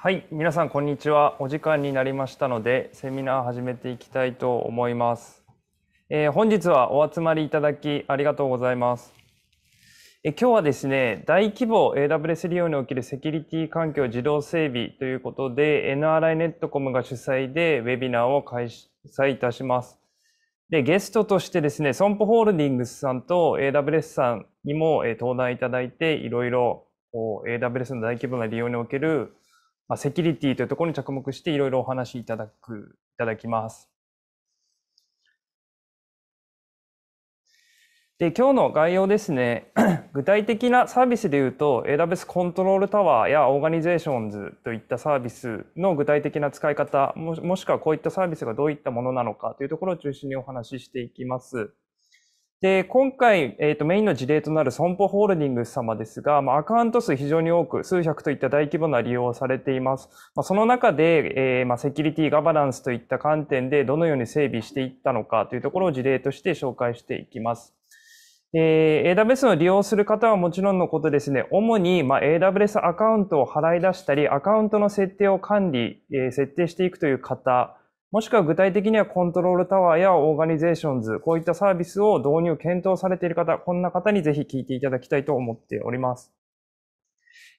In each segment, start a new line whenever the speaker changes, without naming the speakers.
はい、皆さんこんにちは。お時間になりましたので、セミナー始めていきたいと思います。えー、本日はお集まりいただきありがとうございます。え今日はですね、大規模 AWS 利用におけるセキュリティ環境自動整備ということで、NRI ネットコムが主催でウェビナーを開催いたします。で、ゲストとしてですね、損保ホールディングスさんと AWS さんにも登壇いただいて、いろいろ AWS の大規模な利用におけるまあ、セキュリティというところに着目していろいろお話しいただく、いただきます。で、今日の概要ですね。具体的なサービスで言うと、AWS コントロールタワーやオーガニゼーションズといったサービスの具体的な使い方も、もしくはこういったサービスがどういったものなのかというところを中心にお話ししていきます。で、今回、えっ、ー、と、メインの事例となる損保ホールディングス様ですが、まあ、アカウント数非常に多く、数百といった大規模な利用をされています。まあ、その中で、えー、まあ、セキュリティ、ガバナンスといった観点で、どのように整備していったのかというところを事例として紹介していきます。えー、AWS を利用する方はもちろんのことですね、主に、まあ、AWS アカウントを払い出したり、アカウントの設定を管理、えー、設定していくという方、もしくは具体的にはコントロールタワーやオーガニゼーションズ、こういったサービスを導入、検討されている方、こんな方にぜひ聞いていただきたいと思っております。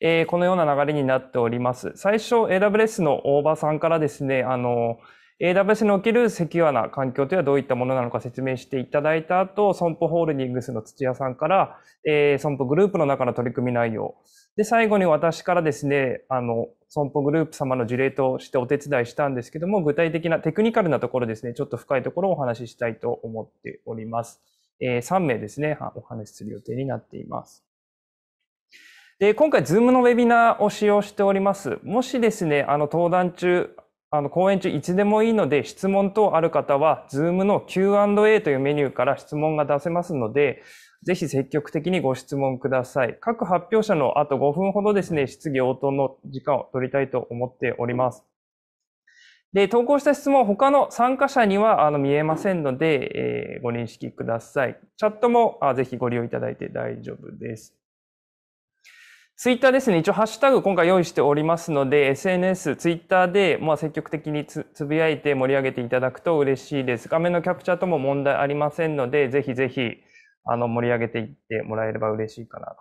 えー、このような流れになっております。最初、AWS の大場さんからですね、あの、AWS におけるセキュアな環境というのはどういったものなのか説明していただいた後、損保ホールディングスの土屋さんから、えー、損保グループの中の取り組み内容。で、最後に私からですね、あの、損保グループ様の事例としてお手伝いしたんですけども、具体的なテクニカルなところですね、ちょっと深いところをお話ししたいと思っております。えー、3名ですね、お話しする予定になっています。で、今回、ズームのウェビナーを使用しております。もしですね、あの、登壇中、あの、講演中いつでもいいので、質問等ある方は、Zoom の Q&A というメニューから質問が出せますので、ぜひ積極的にご質問ください。各発表者のあと5分ほどですね、質疑応答の時間を取りたいと思っております。で、投稿した質問、他の参加者にはあの見えませんので、えー、ご認識ください。チャットもあぜひご利用いただいて大丈夫です。ツイッターですね、一応ハッシュタグ今回用意しておりますので、SNS、ツイッターで、まあ、積極的につぶやいて盛り上げていただくと嬉しいです。画面のキャプチャーとも問題ありませんので、ぜひぜひ、あの、盛り上げていってもらえれば嬉しいかなと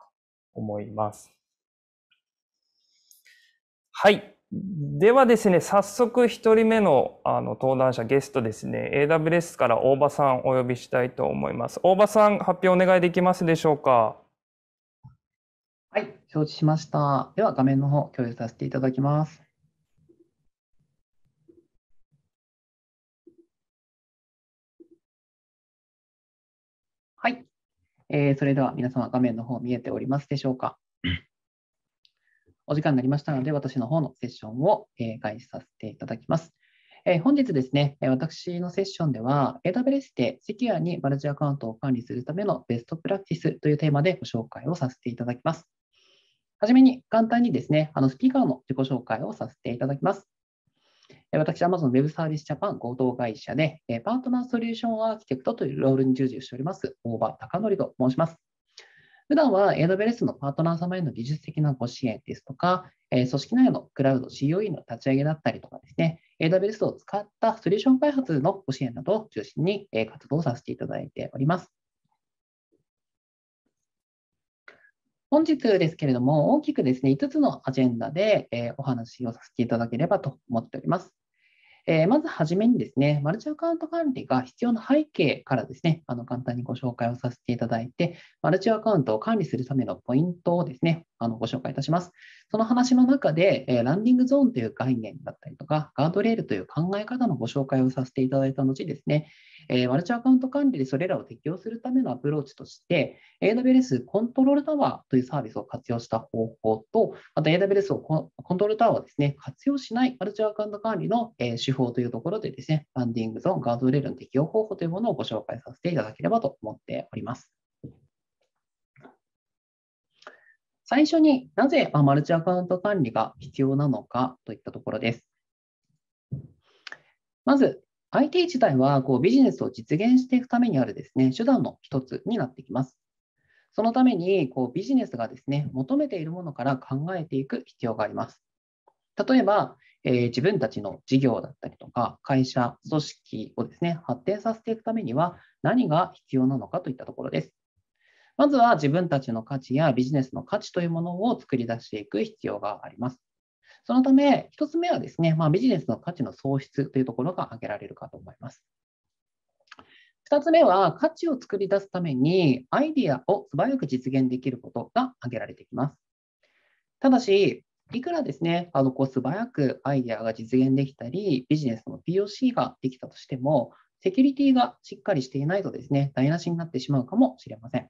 思います。はい。ではですね、早速一人目のあの登壇者、ゲストですね、AWS から大場さんお呼びしたいと思います。大場さん、発表お願いできますでしょうか。
承知しました。では画面の方共有させていただきます。はい。えー、それでは皆様画面の方見えておりますでしょうか。お時間になりましたので、私の方のセッションを、えー、開始させていただきます。えー、本日ですね、私のセッションでは、AWS でセキュアにマルチアカウントを管理するためのベストプラクティスというテーマでご紹介をさせていただきます。はじめに簡単にですね、あのスピーカーの自己紹介をさせていただきます。私、Amazon Web Service Japan 合同会社で、パートナーソリューションアーキテクトというロールに従事しております、大場隆則と申します。普段は AWS のパートナー様への技術的なご支援ですとか、組織内のクラウド COE の立ち上げだったりとかですね、AWS を使ったソリューション開発のご支援などを中心に活動させていただいております。本日ですけれども、大きくですね、5つのアジェンダで、えー、お話をさせていただければと思っております。えー、まずはじめにですね、マルチアカウント管理が必要な背景からですね、あの簡単にご紹介をさせていただいて、マルチアカウントを管理するためのポイントをですね、あのご紹介いたします。その話の中で、えー、ランディングゾーンという概念だったりとか、ガードレールという考え方のご紹介をさせていただいた後ですね、えー、マルチアカウント管理でそれらを適用するためのアプローチとして、AWS コントロールタワーというサービスを活用した方法と、また AWS をコントロールタワーをですね、活用しないマルチアカウント管理の、え手法というところでですね、バンディングゾーン、ガードレールの適用方法というものをご紹介させていただければと思っております。最初になぜマルチアカウント管理が必要なのかといったところです。まず、IT 自体はこうビジネスを実現していくためにあるですね手段の一つになってきます。そのためにこうビジネスがですね求めているものから考えていく必要があります。例えば、えー、自分たちの事業だったりとか会社、組織をですね発展させていくためには何が必要なのかといったところです。まずは自分たちの価値やビジネスの価値というものを作り出していく必要があります。そのため、1つ目はですね、まあ、ビジネスの価値の創出というところが挙げられるかと思います。2つ目は、価値を作り出すために、アイディアを素早く実現できることが挙げられてきます。ただし、いくらですね、あのこう素早くアイデアが実現できたり、ビジネスの POC ができたとしても、セキュリティがしっかりしていないとですね、台無しになってしまうかもしれません。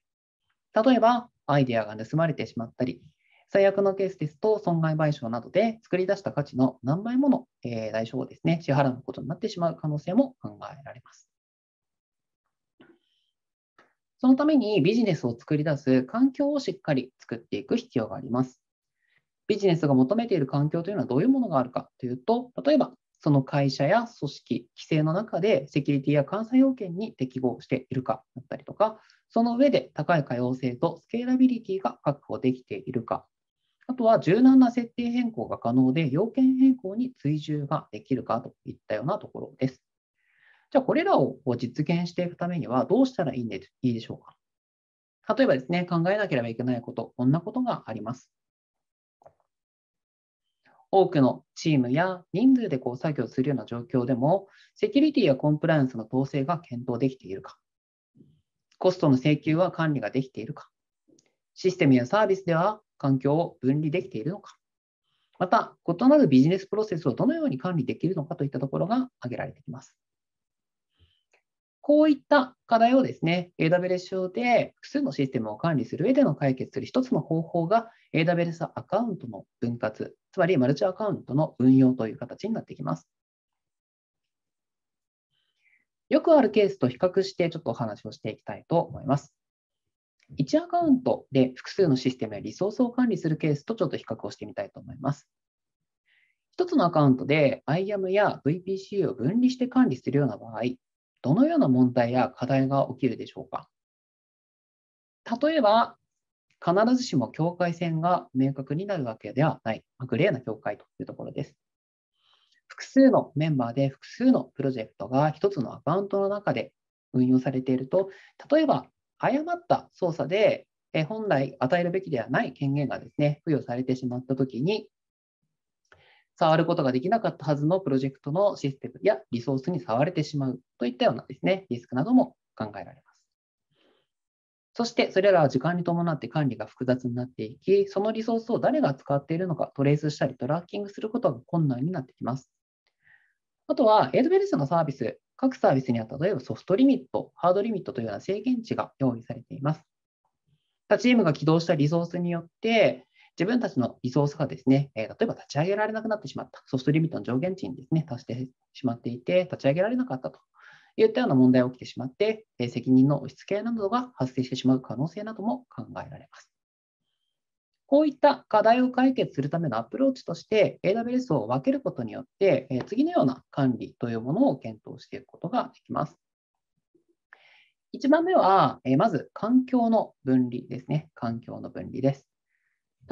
例えば、アイデアが盗まれてしまったり、最悪のケースですと、損害賠償などで作り出した価値の何倍もの、え代償をですね、支払うことになってしまう可能性も考えられます。そのためにビジネスを作り出す環境をしっかり作っていく必要があります。ビジネスが求めている環境というのはどういうものがあるかというと、例えばその会社や組織、規制の中でセキュリティや監査要件に適合しているかだったりとか、その上で高い可用性とスケーラビリティが確保できているかあとは柔軟な設定変更が可能で、要件変更に追従ができるかといったようなところです。じゃあ、これらを実現していくためにはどうしたらいいんでいいでしょうか。例えばですね、考えなければいけないこと、こんなことがあります。多くのチームや人数でこう作業するような状況でも、セキュリティやコンプライアンスの統制が検討できているか、コストの請求は管理ができているか、システムやサービスでは環境を分離できているのか、また異なるビジネスプロセスをどのように管理できるのかといったところが挙げられてきます。こういった課題をですね、AWS 上で複数のシステムを管理する上での解決する一つの方法が AWS アカウントの分割、つまりマルチアカウントの運用という形になってきます。よくあるケースと比較してちょっとお話をしていきたいと思います。1アカウントで複数のシステムやリソースを管理するケースとちょっと比較をしてみたいと思います。1つのアカウントで IAM や VPC を分離して管理するような場合、どのような問題や課題が起きるでしょうか例えば、必ずしも境界線が明確になるわけではない、グレーな境界というところです。複数のメンバーで複数のプロジェクトが1つのアカウントの中で運用されていると、例えば誤った操作で、え本来与えるべきではない権限がですね、付与されてしまったときに、触ることができなかったはずのプロジェクトのシステムやリソースに触れてしまうといったようなですね、リスクなども考えられます。そして、それらは時間に伴って管理が複雑になっていき、そのリソースを誰が使っているのかトレースしたりトラッキングすることが困難になってきます。あとは、エ a w ベ s のサービス各サービスには例えばソフトリミット、ハードリミットというような制限値が用意されています。他チームが起動したリソースによって、自分たちのリソースがですね、例えば立ち上げられなくなってしまった、ソフトリミットの上限値にですね、達してしまっていて、立ち上げられなかったといったような問題が起きてしまって、責任の押し付けなどが発生してしまう可能性なども考えられます。こういった課題を解決するためのアプローチとして AWS を分けることによって次のような管理というものを検討していくことができます。1番目は、まず環境の分離ですね。環境の分離です。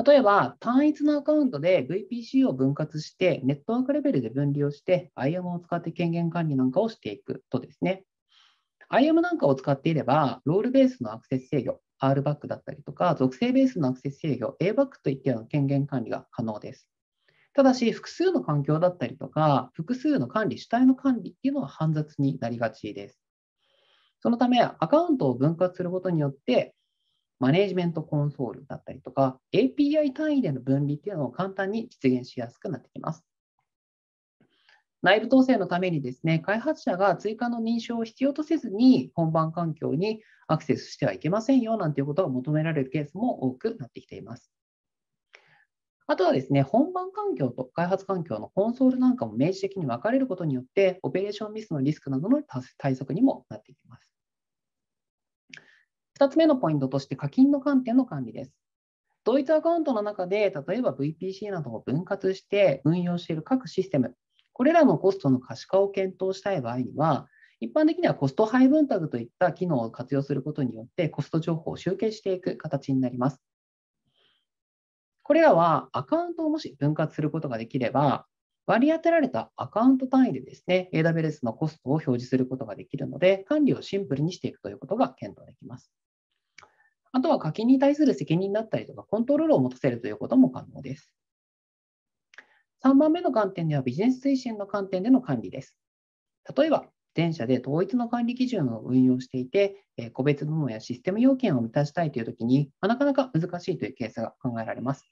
例えば、単一のアカウントで VPC を分割して、ネットワークレベルで分離をして、IAM を使って権限管理なんかをしていくとですね、IAM なんかを使っていれば、ロールベースのアクセス制御、R バックだったりとか、属性ベースのアクセス制御、A バックといったような権限管理が可能です。ただし、複数の環境だったりとか、複数の管理、主体の管理っていうのは煩雑になりがちです。そのため、アカウントを分割することによって、マネジメントコンソールだったりとか、API 単位での分離っていうのを簡単に実現しやすくなってきます。内部統制のためにですね、開発者が追加の認証を必要とせずに本番環境にアクセスしてはいけませんよなんていうことが求められるケースも多くなってきています。あとはですね、本番環境と開発環境のコンソールなんかも明示的に分かれることによって、オペレーションミスのリスクなどの対策にもなっていきます。2つ目のポイントとして課金の観点の管理です。同一アカウントの中で、例えば VPC などを分割して運用している各システム、これらのコストの可視化を検討したい場合には、一般的にはコスト配分タグといった機能を活用することによってコスト情報を集計していく形になります。これらはアカウントをもし分割することができれば、割り当てられたアカウント単位でですね、AWS のコストを表示することができるので、管理をシンプルにしていくということが検討できます。あとは課金に対する責任だったりとか、コントロールを持たせるということも可能です。3番目の観点ではビジネス推進の観点での管理です。例えば、全社で統一の管理基準を運用していて、え個別部門やシステム要件を満たしたいというときに、なかなか難しいというケースが考えられます。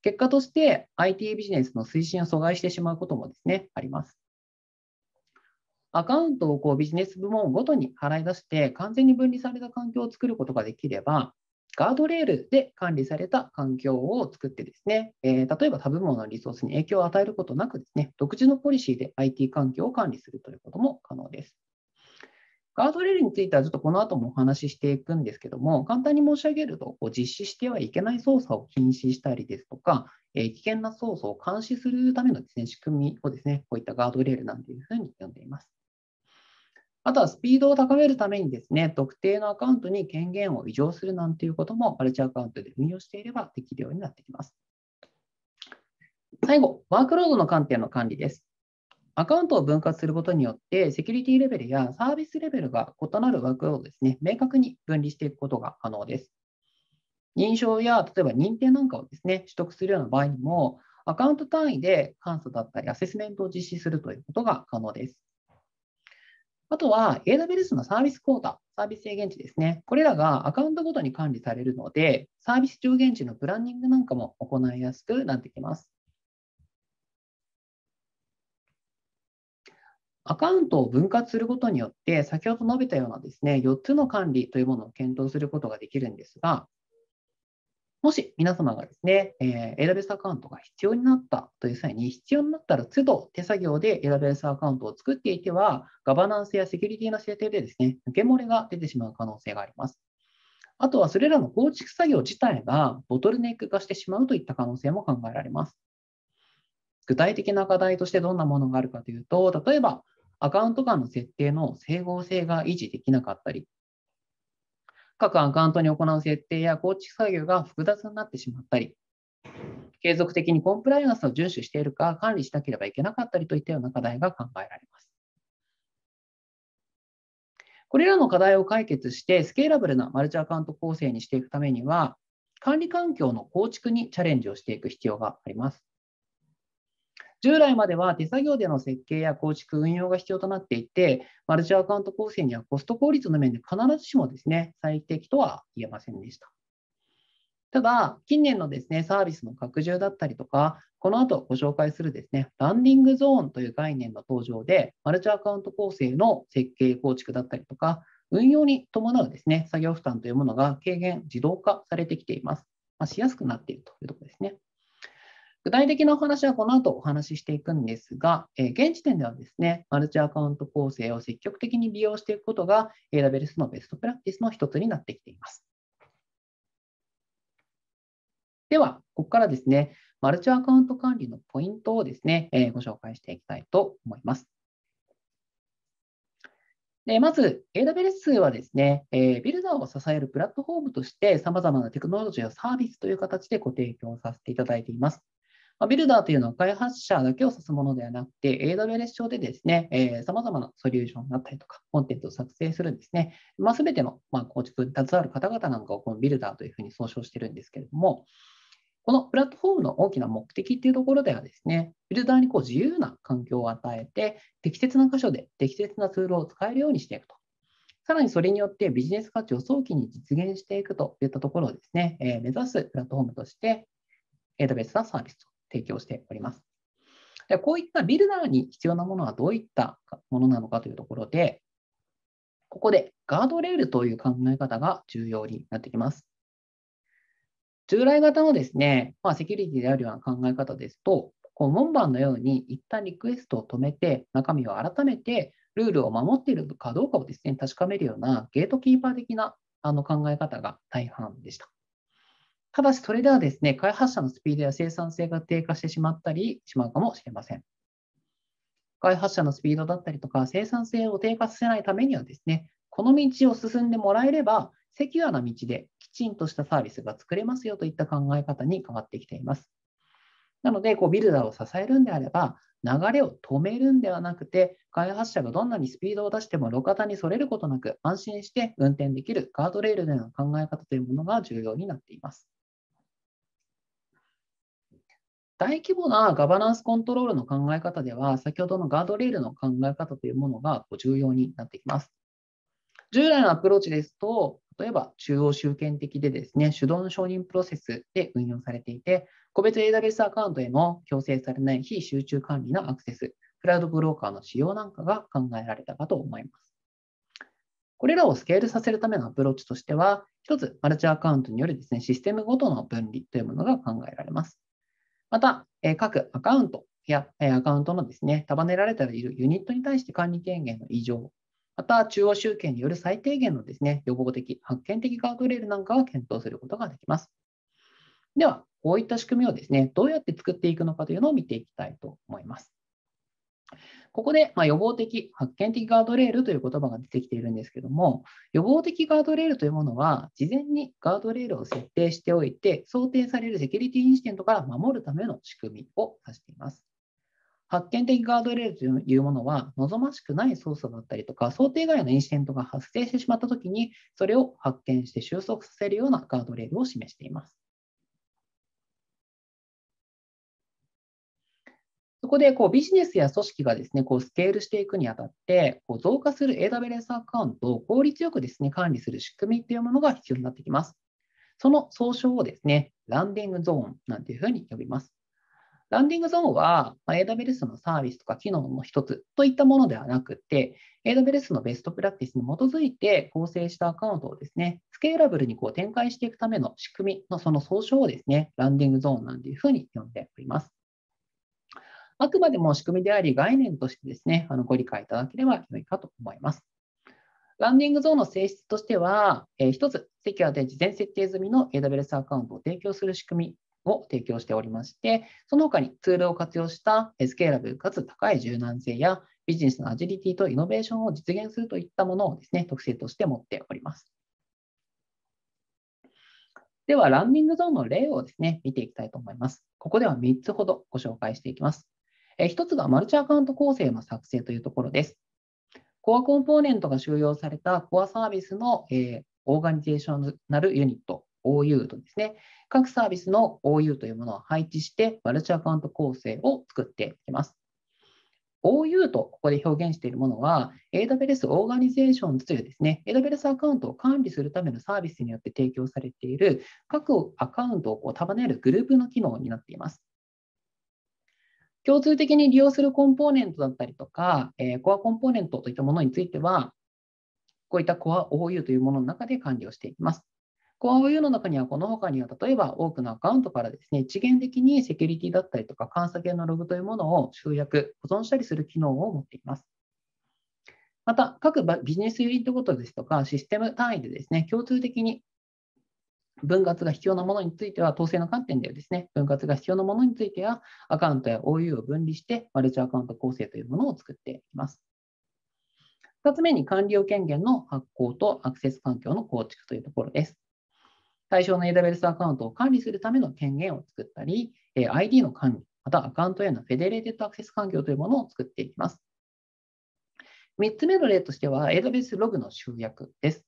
結果として IT ビジネスの推進を阻害してしまうこともですね、あります。アカウントをこうビジネス部門ごとに払い出して完全に分離された環境を作ることができれば、ガードレールで管理された環境を作ってですね、えー、例えば他部門のリソースに影響を与えることなくですね、独自のポリシーで IT 環境を管理するということも可能です。ガードレールについてはちょっとこの後もお話ししていくんですけども、簡単に申し上げると、実施してはいけない操作を禁止したりですとか、えー、危険な操作を監視するためのです、ね、仕組みをですね、こういったガードレールなんていうふうに呼んでいます。あとはスピードを高めるためにですね、特定のアカウントに権限を移譲するなんていうこともマルチアカウントで運用していればできるようになってきます。最後、ワークロードの観点の管理です。アカウントを分割することによって、セキュリティレベルやサービスレベルが異なるワークロードですね、明確に分離していくことが可能です。認証や、例えば認定なんかをですね、取得するような場合にも、アカウント単位で監査だったりアセスメントを実施するということが可能です。あとは AWS のサービスクォーター、サービス制限値ですね。これらがアカウントごとに管理されるので、サービス上限値のプランニングなんかも行いやすくなってきます。アカウントを分割することによって、先ほど述べたようなですね、4つの管理というものを検討することができるんですが、もし皆様がですね、えー、AWS アカウントが必要になったという際に、必要になったら都度手作業で AWS アカウントを作っていては、ガバナンスやセキュリティの制定でですね、抜け漏れが出てしまう可能性があります。あとはそれらの構築作業自体がボトルネック化してしまうといった可能性も考えられます。具体的な課題としてどんなものがあるかというと、例えばアカウント間の設定の整合性が維持できなかったり、各アカウントに行う設定や構築作業が複雑になってしまったり、継続的にコンプライアンスを遵守しているか管理しなければいけなかったりといったような課題が考えられます。これらの課題を解決してスケーラブルなマルチアカウント構成にしていくためには、管理環境の構築にチャレンジをしていく必要があります。従来までは手作業での設計や構築、運用が必要となっていて、マルチアカウント構成にはコスト効率の面で必ずしもですね、最適とは言えませんでした。ただ、近年のですね、サービスの拡充だったりとか、この後ご紹介するですね、ランディングゾーンという概念の登場で、マルチアカウント構成の設計構築だったりとか、運用に伴うですね、作業負担というものが軽減、自動化されてきています。まあ、しやすくなっているというところですね。具体的なお話はこの後お話ししていくんですが、え現時点ではですね、マルチアカウント構成を積極的に利用していくことが AWS のベストプラクティスの一つになってきています。では、ここからですね、マルチアカウント管理のポイントをですね、えご紹介していきたいと思います。でまず、AWS はですね、えビルダーを支えるプラットフォームとして、様々なテクノロジーやサービスという形でご提供させていただいています。まビルダーというのは開発者だけを指すものではなくて、AWS 上でですね、え様々なソリューションだったりとか、コンテンツを作成するんですね。まあ、全ての、まあ、構築に携わる方々なんかをこのビルダーというふうに総称してるんですけれども、このプラットフォームの大きな目的っていうところではですね、ビルダーにこう自由な環境を与えて、適切な箇所で適切なツールを使えるようにしていくと。さらにそれによってビジネス価値を早期に実現していくといったところをですね、え目指すプラットフォームとして AWS のサービスと提供しております。でこういったビルダーに必要なものはどういったものなのかというところで、ここでガードレールという考え方が重要になってきます。従来型のですね、まあ、セキュリティであるような考え方ですと、こう門番のように一旦リクエストを止めて、中身を改めてルールを守っているかどうかをですね、確かめるようなゲートキーパー的なあの考え方が大半でした。ただし、それではですね、開発者のスピードや生産性が低下してしまったりしまうかもしれません。開発者のスピードだったりとか、生産性を低下させないためにはですね、この道を進んでもらえれば、セキュアな道できちんとしたサービスが作れますよといった考え方に変わってきています。なので、こうビルダーを支えるんであれば、流れを止めるんではなくて、開発者がどんなにスピードを出しても路肩にそれることなく、安心して運転できるガードレールでの考え方というものが重要になっています。大規模なガバナンスコントロールの考え方では、先ほどのガードレールの考え方というものが重要になってきます。従来のアプローチですと、例えば中央集権的でですね、手動の承認プロセスで運用されていて、個別 AWS アカウントへの強制されない非集中管理のアクセス、クラウドブローカーの使用なんかが考えられたかと思います。これらをスケールさせるためのアプローチとしては、一つ、マルチアカウントによるですね、システムごとの分離というものが考えられます。また、え各アカウントや、アカウントのですね、束ねられているユニットに対して管理権限の異常、また中央集権による最低限のですね、予防的、発見的ガードレールなんかは検討することができます。では、こういった仕組みをですね、どうやって作っていくのかというのを見ていきたいと思います。ここで、ま予防的、発見的ガードレールという言葉が出てきているんですけども、予防的ガードレールというものは、事前にガードレールを設定しておいて、想定されるセキュリティインシデントから守るための仕組みを指しています。発見的ガードレールというものは、望ましくない操作だったりとか、想定外のインシデントが発生してしまったときに、それを発見して収束させるようなガードレールを示しています。こでこうビジネスや組織がですね、こうスケールしていくにあたって、こう増加する AWS アカウントを効率よくですね、管理する仕組みっていうものが必要になってきます。その総称をですね、ランディングゾーンなんていうふうに呼びます。ランディングゾーンは、ま AWS のサービスとか機能の一つといったものではなくて、AWS のベストプラクティスに基づいて構成したアカウントをですね、スケーラブルにこう展開していくための仕組みのその総称をですね、ランディングゾーンなんていうふうに呼んでおります。あくまでも仕組みであり、概念としてですね、あのご理解いただければ良いかと思います。ランディングゾーンの性質としては、えー、1つ、セキュアで事前設定済みの AWS アカウントを提供する仕組みを提供しておりまして、その他にツールを活用したスケーラブルかつ高い柔軟性やビジネスのアジリティとイノベーションを実現するといったものをですね、特性として持っております。では、ランディングゾーンの例をですね、見ていきたいと思います。ここでは3つほどご紹介していきます。え1つがマルチアカウント構成の作成というところです。コアコンポーネントが収容されたコアサービスの、えー、オーガニゼーショナルユニット OU とですね、各サービスの OU というものを配置して、マルチアカウント構成を作っていきます。OU とここで表現しているものは、AWS Organizations というですね、AWS アカウントを管理するためのサービスによって提供されている各アカウントを束ねるグループの機能になっています。共通的に利用するコンポーネントだったりとか、えー、コアコンポーネントといったものについては、こういったコア OU というものの中で管理をしていきます。コア OU の中には、この他には、例えば多くのアカウントからですね、一元的にセキュリティだったりとか、監査系のログというものを集約、保存したりする機能を持っています。また、各ビジネスユニットごとですとか、システム単位でですね、共通的に分割が必要なものについては、統制の観点ではですね、分割が必要なものについては、アカウントや OU を分離して、マルチアカウント構成というものを作っていきます。2つ目に管理用権限の発行とアクセス環境の構築というところです。対象の AWS アカウントを管理するための権限を作ったり、ID の管理、またアカウントへのフェデレーテッドアクセス環境というものを作っていきます。3つ目の例としては、AWS ログの集約です。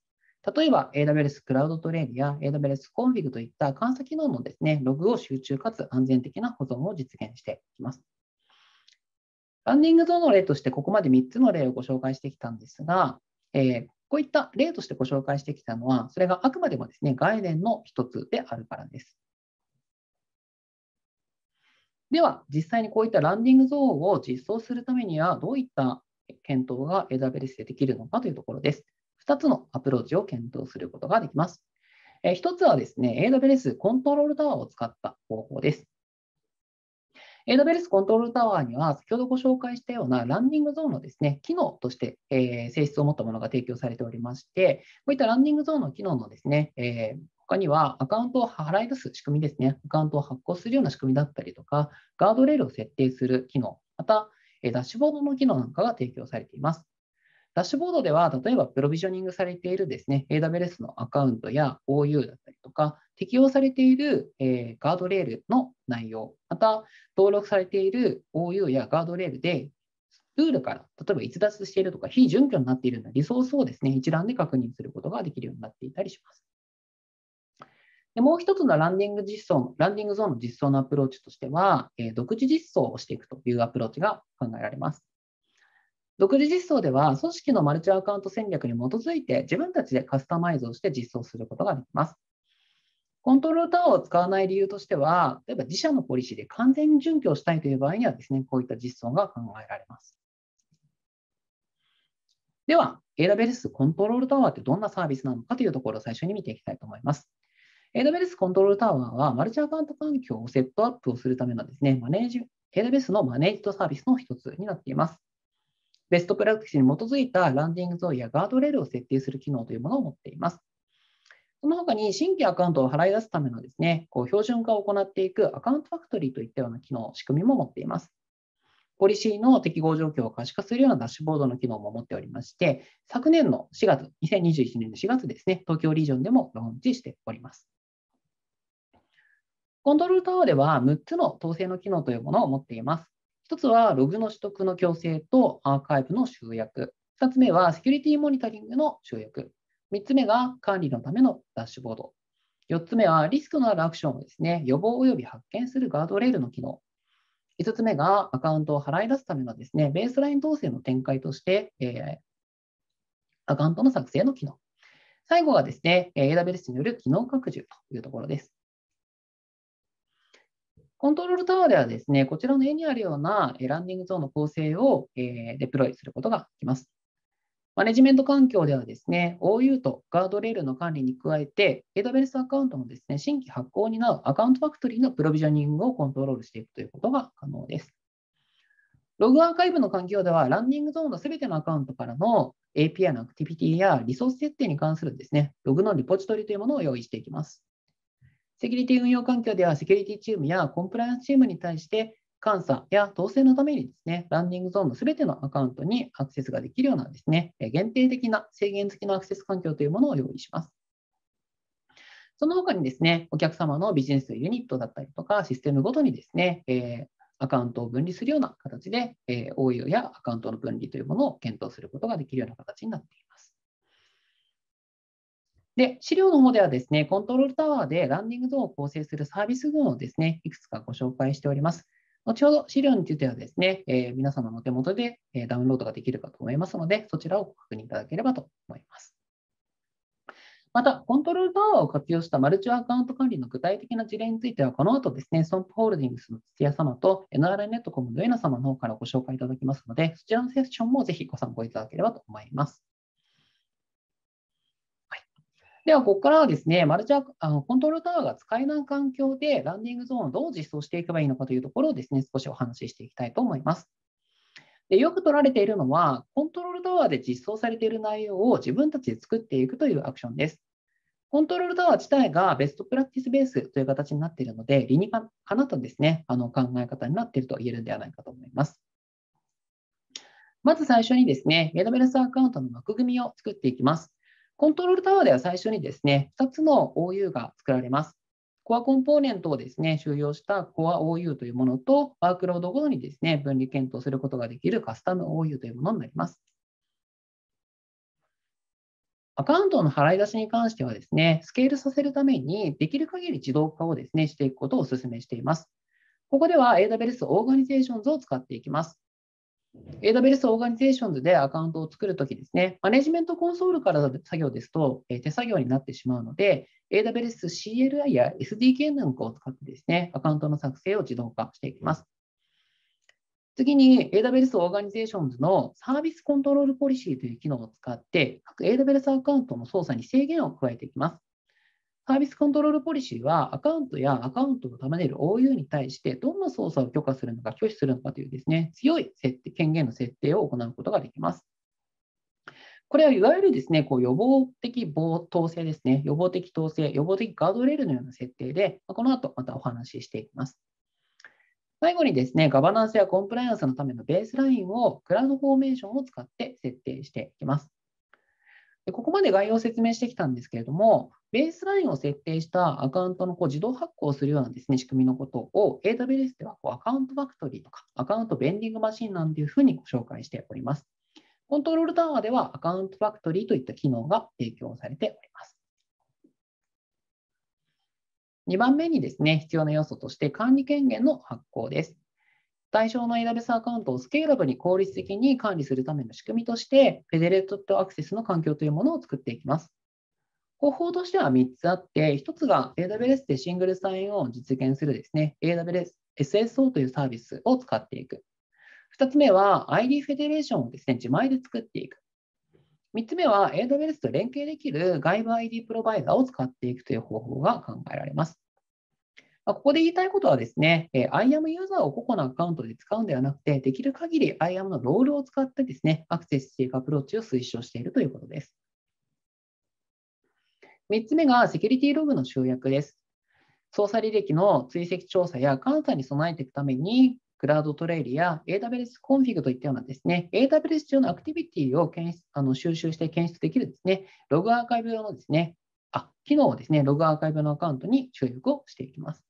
例えば AWS クラウドトレーンや AWS コンフィグといった監査機能のですね、ログを集中かつ安全的な保存を実現していきます。ランディングゾーンの例としてここまで3つの例をご紹介してきたんですが、えー、こういった例としてご紹介してきたのは、それがあくまでもですね、概念の一つであるからです。では、実際にこういったランディングゾーンを実装するためには、どういった検討が AWS でできるのかというところです。2つのアプローチを検討することができます。え1つはですね、AWS コントロールタワーを使った方法です。AWS コントロールタワーには、先ほどご紹介したようなランニングゾーンのですね、機能として、え性質を持ったものが提供されておりまして、こういったランニングゾーンの機能のですね、え他にはアカウントを払い出す仕組みですね、アカウントを発行するような仕組みだったりとか、ガードレールを設定する機能、また、ダッシュボードの機能なんかが提供されています。ダッシュボードでは、例えばプロビジョニングされているですね、AWS のアカウントや OU だったりとか、適用されている、えー、ガードレールの内容、また登録されている OU やガードレールで、ルールから、例えば逸脱しているとか、非準拠になっているようなリソースをですね、一覧で確認することができるようになっていたりします。でもう一つのランディング実装、ランディングゾーンの実装のアプローチとしては、えー、独自実装をしていくというアプローチが考えられます。独自実装では、組織のマルチアカウント戦略に基づいて、自分たちでカスタマイズをして実装することができます。コントロールタワーを使わない理由としては、例えば自社のポリシーで完全に準拠をしたいという場合にはですね、こういった実装が考えられます。では、AWS コントロールタワーってどんなサービスなのかというところを最初に見ていきたいと思います。AWS コントロールタワーは、マルチアカウント環境をセットアップをするためのですね、マネージ、AWS のマネージドサービスの一つになっています。ベストプラクティスに基づいたランディングゾーンやガードレールを設定する機能というものを持っています。その他に新規アカウントを払い出すためのですね、こう標準化を行っていくアカウントファクトリーといったような機能、仕組みも持っています。ポリシーの適合状況を可視化するようなダッシュボードの機能も持っておりまして、昨年の4月、2021年の4月ですね、東京リージョンでもローンチしております。コントロールタワーでは6つの統制の機能というものを持っています。1つはログの取得の強制とアーカイブの集約。2つ目はセキュリティモニタリングの集約。3つ目が管理のためのダッシュボード。4つ目はリスクのあるアクションをですね、予防及び発見するガードレールの機能。5つ目がアカウントを払い出すためのですね、ベースライン統制の展開として、えー、アカウントの作成の機能。最後はですね、AWS による機能拡充というところです。コントロールタワーではですね、こちらの絵にあるようなランディングゾーンの構成をデプロイすることができます。マネジメント環境ではですね、OU とガードレールの管理に加えて、AWS アカウントのですね、新規発行を担うアカウントファクトリーのプロビジョニングをコントロールしていくということが可能です。ログアーカイブの環境では、ランディングゾーンのすべてのアカウントからの API のアクティビティやリソース設定に関するですね、ログのリポジトリというものを用意していきます。セキュリティ運用環境ではセキュリティチームやコンプライアンスチームに対して監査や統制のためにですね、ランディングゾーンのすべてのアカウントにアクセスができるようなですね、限定的な制限付きのアクセス環境というものを用意します。その他にですね、お客様のビジネスユニットだったりとか、システムごとにですね、えー、アカウントを分離するような形で、えー、OU やアカウントの分離というものを検討することができるような形になっています。で、資料の方ではですね、コントロールタワーでランディングゾーンを構成するサービス群をですね、いくつかご紹介しております。後ほど資料についてはですね、えー、皆様のお手元で、えダウンロードができるかと思いますので、そちらをご確認いただければと思います。また、コントロールタワーを活用したマルチアカウント管理の具体的な事例については、この後ですね、ソンプホールディングスの土屋様と NRI ネットコムの上野様の方からご紹介いただきますので、そちらのセッションもぜひご参考いただければと思います。では、ここからはですね、マルチあのコントロールタワーが使えない環境でランディングゾーンをどう実装していけばいいのかというところをですね、少しお話ししていきたいと思います。でよく取られているのは、コントロールタワーで実装されている内容を自分たちで作っていくというアクションです。コントロールタワー自体がベストプラクティスベースという形になっているので、理にかなったですね、あの考え方になっていると言えるんではないかと思います。まず最初にですね、メドベルスアカウントの枠組みを作っていきます。コントロールタワーでは最初にですね、2つの OU が作られます。コアコンポーネントをですね、収容したコア OU というものと、ワークロードごとにですね、分離検討することができるカスタム OU というものになります。アカウントの払い出しに関してはですね、スケールさせるために、できる限り自動化をですね、していくことをお勧めしています。ここでは AWS オーガニゼーションズを使っていきます。AWS オーガニゼーションズでアカウントを作るときですね、マネジメントコンソールからの作業ですと、え手作業になってしまうので、AWS CLI や SDK なんかを使ってですね、アカウントの作成を自動化していきます。次に AWS オーガニゼーションズのサービスコントロールポリシーという機能を使って、各 AWS アカウントの操作に制限を加えていきます。サービスコントロールポリシーは、アカウントやアカウントを束ねる OU に対して、どんな操作を許可するのか、拒否するのかというですね、強い設定権限の設定を行うことができます。これはいわゆるですね、こう予防的統制ですね、予防的統制、予防的ガードレールのような設定で、この後またお話ししていきます。最後にですね、ガバナンスやコンプライアンスのためのベースラインをクラウドフォーメーションを使って設定していきます。でここまで概要を説明してきたんですけれども、ベースラインを設定したアカウントのこう自動発行するようなです、ね、仕組みのことを AWS ではこうアカウントファクトリーとかアカウントベンディングマシンなんていうふうにご紹介しております。コントロールタワーではアカウントファクトリーといった機能が提供されております。2番目にですね、必要な要素として管理権限の発行です。対象の AWS アカウントをスケーラブに効率的に管理するための仕組みとして、フェデレートアクセスの環境というものを作っていきます。方法としては3つあって、1つが AWS でシングルサインオンを実現するですね、AWS SSO というサービスを使っていく。2つ目は ID フェデレーションをですね、自前で作っていく。3つ目は AWS と連携できる外部 ID プロバイダーを使っていくという方法が考えられます。ここで言いたいことはですね、IAM ユーザーを個々のアカウントで使うんではなくて、できる限り IAM のロールを使ってですね、アクセスしていくアプローチを推奨しているということです。3つ目がセキュリティログの集約です。操作履歴の追跡調査や監査に備えていくために、クラウドトレイルや AWS コンフィグといったようなですね、AWS 中のアクティビティを検出あの収集して検出できるですね、ログアーカイブ用のですね、あ、機能をですね、ログアーカイブのアカウントに注力をしていきます。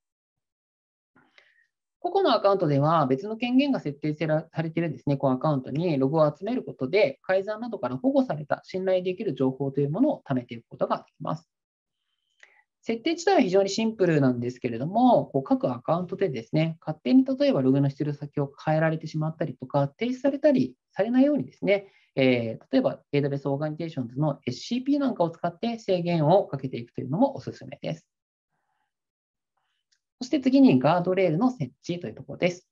個々のアカウントでは別の権限が設定されているですね、このアカウントにログを集めることで、改ざんなどから保護された信頼できる情報というものを貯めていくことができます。設定自体は非常にシンプルなんですけれども、こう各アカウントでですね、勝手に例えばログの出力先を変えられてしまったりとか、停止されたりされないようにですね、えー、例えば AWS Organizations の SCP なんかを使って制限をかけていくというのもおすすめです。そして次にガードレールの設置というところです。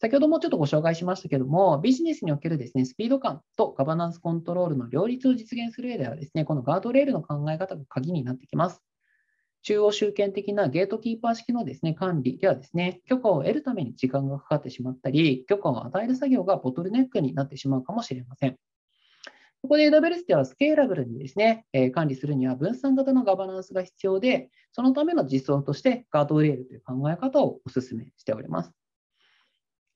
先ほどもちょっとご紹介しましたけども、ビジネスにおけるですね、スピード感とガバナンスコントロールの両立を実現する上ではですね、このガードレールの考え方が鍵になってきます。中央集権的なゲートキーパー式のですね、管理ではですね、許可を得るために時間がかかってしまったり、許可を与える作業がボトルネックになってしまうかもしれません。ここで AWS ではスケーラブルにですね、え管理するには分散型のガバナンスが必要で、そのための実装としてガードレールという考え方をお勧めしております。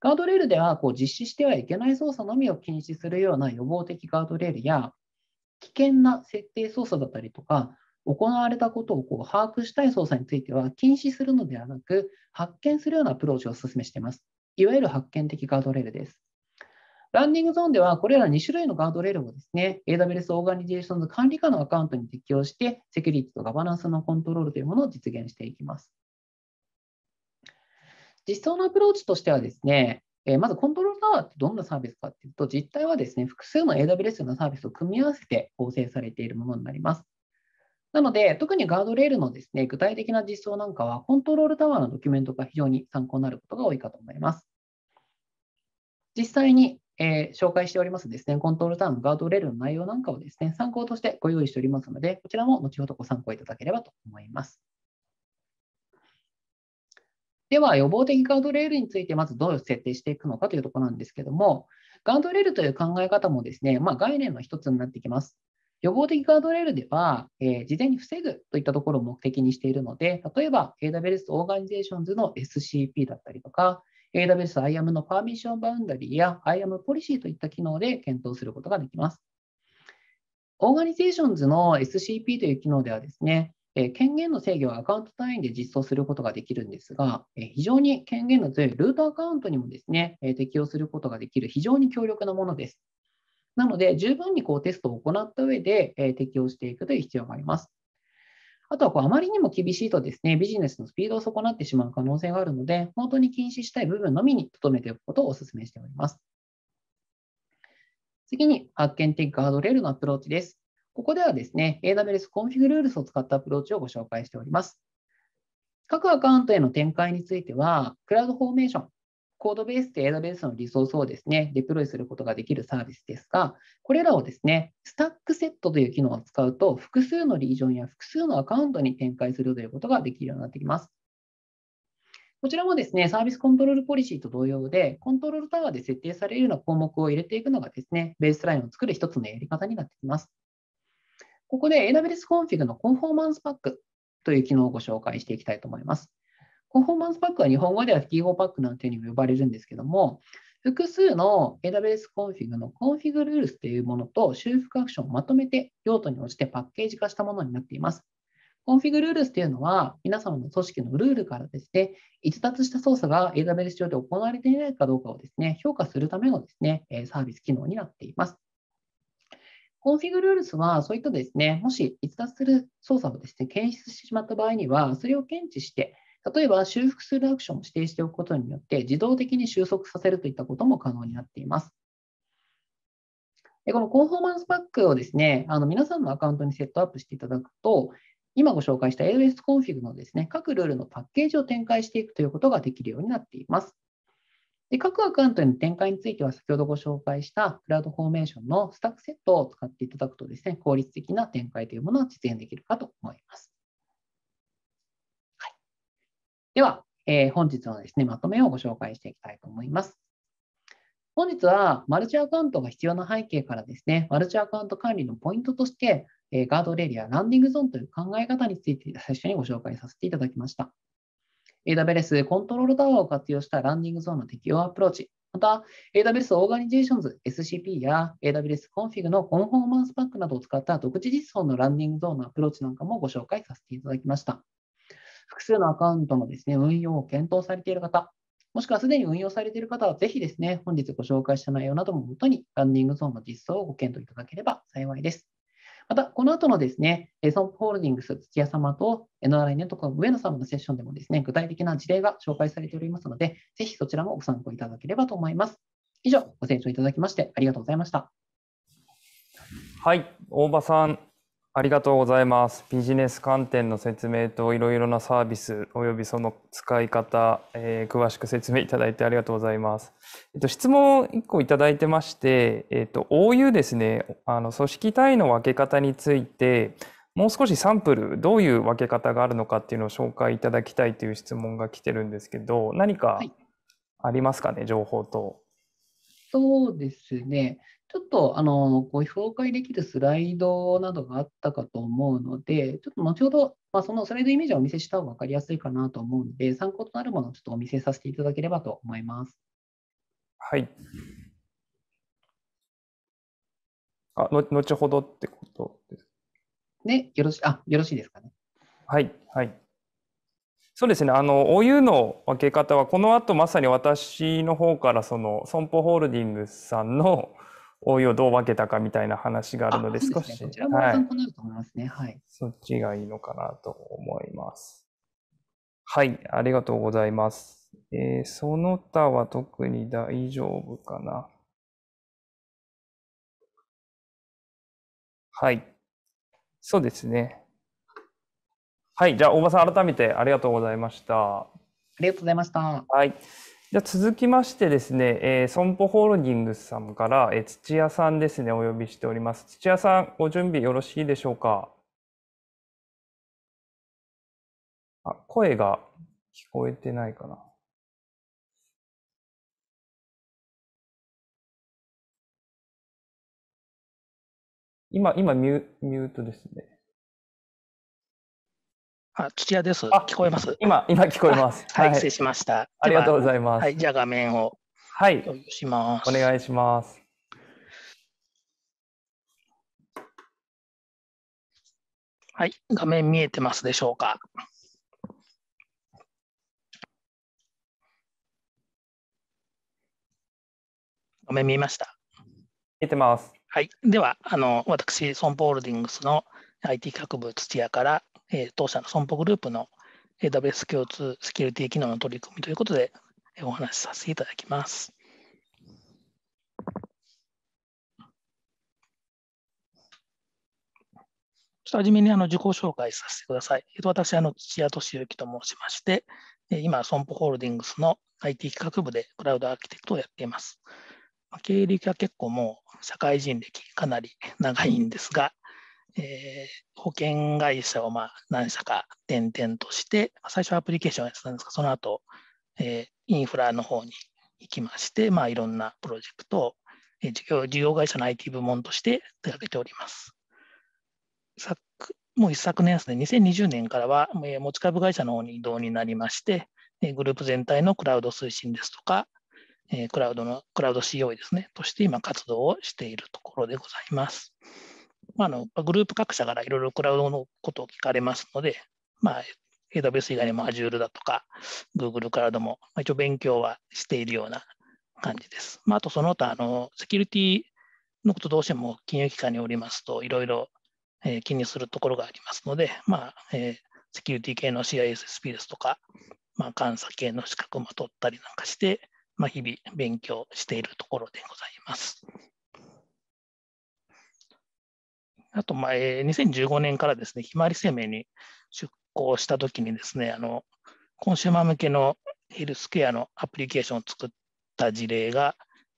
ガードレールではこう実施してはいけない操作のみを禁止するような予防的ガードレールや、危険な設定操作だったりとか、行われたことをこう把握したい操作については禁止するのではなく、発見するようなアプローチをお勧めしています。いわゆる発見的ガードレールです。ランディングゾーンでは、これら2種類のガードレールをですね、AWS オーガニゼーションズ管理下のアカウントに適用して、セキュリティとガバナンスのコントロールというものを実現していきます。実装のアプローチとしてはですね、えまずコントロールタワーってどんなサービスかっていうと、実態はですね、複数の AWS のサービスを組み合わせて構成されているものになります。なので、特にガードレールのですね、具体的な実装なんかは、コントロールタワーのドキュメントが非常に参考になることが多いかと思います。実際にえー、紹介しておりますですね、コントロールターム、ガードレールの内容なんかをですね、参考としてご用意しておりますので、こちらも後ほどご参考いただければと思います。では、予防的ガードレールについて、まずどう設定していくのかというところなんですけども、ガードレールという考え方もですね、まあ、概念の一つになってきます。予防的ガードレールでは、えー、事前に防ぐといったところを目的にしているので、例えば AWS オーガニゼーションズの SCP だったりとか、AWS IAM のパーミッションバウンダリーや IAM ポリシーといった機能で検討することができます。オーガニゼーションズの SCP という機能ではですね、権限の制御はアカウント単位で実装することができるんですが、非常に権限の強いルートアカウントにもですね、適用することができる非常に強力なものです。なので、十分にこうテストを行った上で適用していくという必要があります。あとはこうあまりにも厳しいとですね、ビジネスのスピードを損なってしまう可能性があるので、本当に禁止したい部分のみに留めておくことをお勧めしております。次に、発見的ガードレールのアプローチです。ここではですね、AWS コンフィグルールスを使ったアプローチをご紹介しております。各アカウントへの展開については、クラウドフォーメーション、コードベースと AWS のリソースをですね、デプロイすることができるサービスですが、これらをですね、スタックセットという機能を使うと、複数のリージョンや複数のアカウントに展開するということができるようになってきます。こちらもですね、サービスコントロールポリシーと同様で、コントロールタワーで設定されるような項目を入れていくのがですね、ベースラインを作る一つのやり方になってきます。ここで AWS Config のコンフォーマンスパックという機能をご紹介していきたいと思います。コンフォーマンスパックは日本語ではキー法パックなんていうにも呼ばれるんですけども、複数の AWS コンフィグのコンフィグルールスというものと修復アクションをまとめて用途に応じてパッケージ化したものになっています。コンフィグルールスというのは、皆様の組織のルールからですね、逸脱した操作が AWS 上で行われていないかどうかをですね、評価するためのですね、サービス機能になっています。コンフィグルールスは、そういったですね、もし逸脱する操作をですね、検出してしまった場合には、それを検知して、例えば修復するアクションを指定しておくことによって自動的に収束させるといったことも可能になっています。でこのコンフォーマンスパックをですね、あの皆さんのアカウントにセットアップしていただくと、今ご紹介した AOS コンフィグのですね、各ルールのパッケージを展開していくということができるようになっています。で各アカウントへの展開については、先ほどご紹介したクラウドフォーメーションのスタックセットを使っていただくとですね、効率的な展開というものを実現できるかと思います。では、えー、本日のですね、まとめをご紹介していきたいと思います。本日は、マルチアカウントが必要な背景からですね、マルチアカウント管理のポイントとして、えガードレールやランディングゾーンという考え方について最初にご紹介させていただきました。AWS コントロールタワーを活用したランディングゾーンの適用アプローチ、また AWS オーガニゼーションズ SCP や AWS コンフィグのコンフォーマンスパックなどを使った独自実装のランディングゾーンのアプローチなんかもご紹介させていただきました。複数のアカウントのですね、運用を検討されている方、もしくはすでに運用されている方は、ぜひですね、本日ご紹介した内容などももとに、ランディングゾーンの実装をご検討いただければ幸いです。また、この後のですね、ソンプホールディングス土屋様と NRI ネットコ上野様のセッションでもですね、具体的な事例が紹介されておりますので、ぜひそちらもご参考いただければと思います。以上、ご清聴いただきましてありがとうございました。
はい、大場さん、ありがとうございます。ビジネス観点の説明といろいろなサービスおよびその使い方、えー、詳しく説明いただいてありがとうございます。えっと、質問1個いただいてまして、えっと、OU ですね、あの組織単位の分け方について、もう少しサンプル、どういう分け方があるのかっていうのを紹介いただきたいという質問が来てるんですけど、何かありますかね、は
い、情報と。そうですね。ちょっとあのご紹介できるスライドなどがあったかと思うので、ちょっと後ほど、まあ、そのスライドイメージをお見せした方が分かりやすいかなと思うので、参考となるものをちょっとお見せさせていただければと思います。はい。あの後ほどってことですね、よろしあよろしいですかね。はい、
はい。そうですね、あのお湯の分け方は、この後まさに私の方から、その損保ホールディングスさんの応用どう分けたかみたいな話があるので、少し、い、ね、はい。そっちがいいのかなと思いま
す。はい、ありがとうございます。えー、その他は特に大丈夫かな。はい。そうですね。はい、じゃあ、大場
さん、改めてありがとうございました。ありがとうございました。はい。じゃ続きましてですね、えー、損保ホールディングスさんから、えー、土屋さんですね、お呼びしております。土
屋さん、ご準備よろしいでしょうか。あ、声が聞こえてないかな。今、今ミュ、ミュートですね。あ、土
屋です。
聞こえます。今、今聞こえます。はい、はい、失礼しました。ありがとうございます。はい、じゃあ画面を。はい。します。お
願いします。はい、画面見えてますでしょうか。画面見えました。見えてます。はい、では、あの、
私、ソンポールディングスの IT 各部土屋から。え当社の損保グループの AWS 共通セキュリティ機能の取り組みということでお話しさせていただきます。ちょっと初めにあの自己紹介させてください。えっと、私、あの土屋敏之と申しまして、今、損保ホールディングスの IT 企画部でクラウドアーキテクトをやっています。経歴は結構もう社会人歴かなり長いんですが、えー、保険会社をまあ何社か転々として、最初はアプリケーションをやってたんですが、その後、えー、インフラの方に行きまして、まあ、いろんなプロジェクトを、えー、事業事業会社の IT 部門として手掛けております。昨もう一昨年ですね、2020年からは、えー、持ち株会社の方に移動になりまして、えー、グループ全体のクラウド推進ですとか、えー、クラウドの、クラウド COE ですね、として今活動をしているところでございます。まあ、あのグループ各社からいろいろクラウドのことを聞かれますので、まあ、AWS 以外にも Azure だとか Google クラウドも一応勉強はしているような感じです。まあ、あとその他あの、セキュリティのことどうしても金融機関におりますといろいろ気にするところがありますので、まあえー、セキュリティ系の CISSP ですとか、まあ、監査系の資格も取ったりなんかして、まあ、日々勉強しているところでございます。あと、まあ、2015年からですね、ひまわり生命に出向したときにですね、あの、コンシューマー向けのヘルスケアのアプリケーションを作った事例が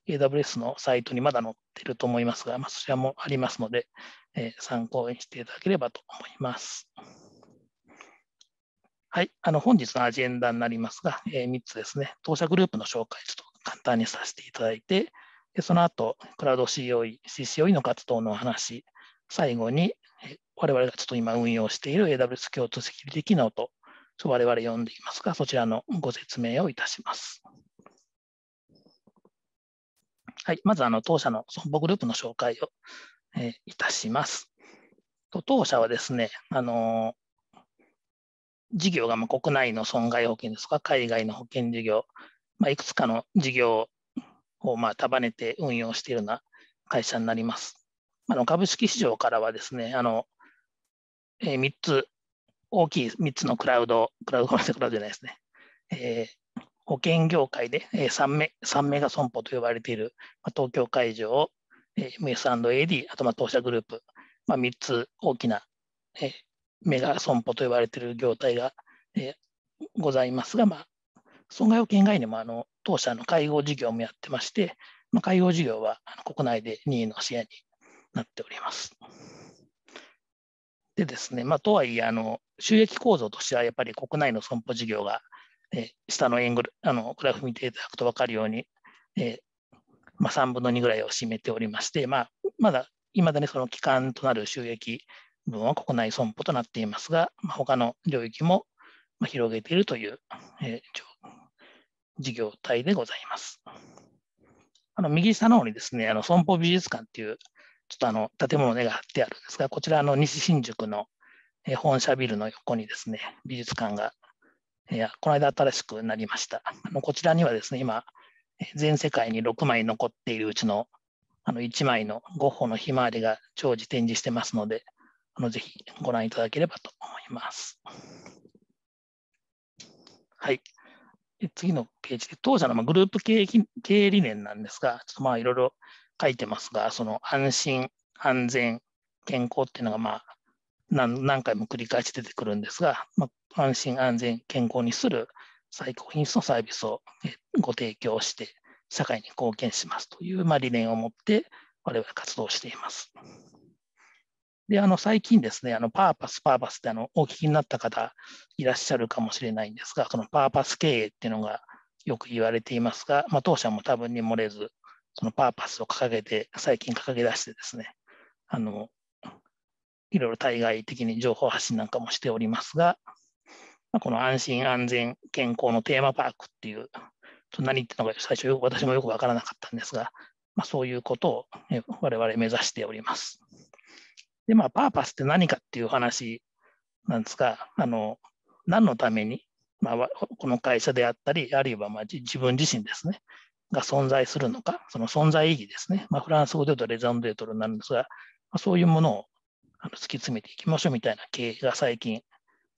AWS のサイトにまだ載ってると思いますが、まあ、そちらもありますので、えー、参考にしていただければと思います。はい、あの本日のアジェンダになりますが、えー、3つですね、当社グループの紹介ちょっと簡単にさせていただいて、でその後、クラウド COE、CCOE の活動の話、最後に、我々がちょっと今運用している AWS 共通セキュリティ機能と、ちょ我々呼んでいますが、そちらのご説明をいたします。はい、まずあの当社の損保グループの紹介を、えいたします。と当社はですね、あの事業がま国内の損害保険ですとか、海外の保険事業、まあ、いくつかの事業をま束ねて運用しているような会社になります。あの株式市場からはですね、あのえー、3つ、大きい3つのクラウド、クラウド、クラウドじゃないですね、えー、保険業界で、えー、3, メ3メガ損保と呼ばれている、まあ、東京会場、えー、MS&AD、あとまあ当社グループ、まあ、3つ大きな、えー、メガ損保と呼ばれている業態が、えー、ございますが、まあ、損害保険外にもあの当社の介護事業もやってまして、まあ、介護事業は国内で2位のシェアになっております。でですね、まあ、とはいえあの、収益構造としてはやっぱり国内の損保事業が、え下の円グラあのグラフ見ていただくと分かるように、えまあ、3分の2ぐらいを占めておりまして、まあ、まだいまだにその期間となる収益分は国内損保となっていますが、まあ、他の領域も広げているという、えー、事業体でございます。あの右下の方にですね、あの損保美術館というちょっとあの建物の絵が貼ってあるんですが、こちらの西新宿の本社ビルの横にですね、美術館が、いやこの間新しくなりました。あのこちらにはですね、今、全世界に6枚残っているうちのあの1枚のゴッホのひまわりが常時展示してますので、あのぜひご覧いただければと思います。はい。次のページで、当社のグループ経営理念なんですが、ちょっとまあいろいろ書いてますが、その安心、安全、健康っていうのが、まあ何、何回も繰り返し出てくるんですが、まあ、安心、安全、健康にする最高品質のサービスをご提供して、社会に貢献しますという、まあ、理念を持って、我々活動しています。で、あの、最近ですね、あの、パーパス、パーパスって、あの、お聞きになった方いらっしゃるかもしれないんですが、そのパーパス経営っていうのがよく言われていますが、まあ、当社も多分に漏れず、のパーパスを掲げて、最近掲げ出してですね、あの、いろいろ対外的に情報発信なんかもしておりますが、まあ、この安心安全健康のテーマパークっていう、何言ってるのか最初私もよくわからなかったんですが、まあ、そういうことを我々目指しております。で、まあ、パーパスって何かっていう話なんですが、あの、何のために、まあ、この会社であったり、あるいはま自分自身ですね、が存在するのか、その存在意義ですね。まあ、フランス語で言うとレザンデートルになるんですが、まあ、そういうものを突き詰めていきましょうみたいな経営が最近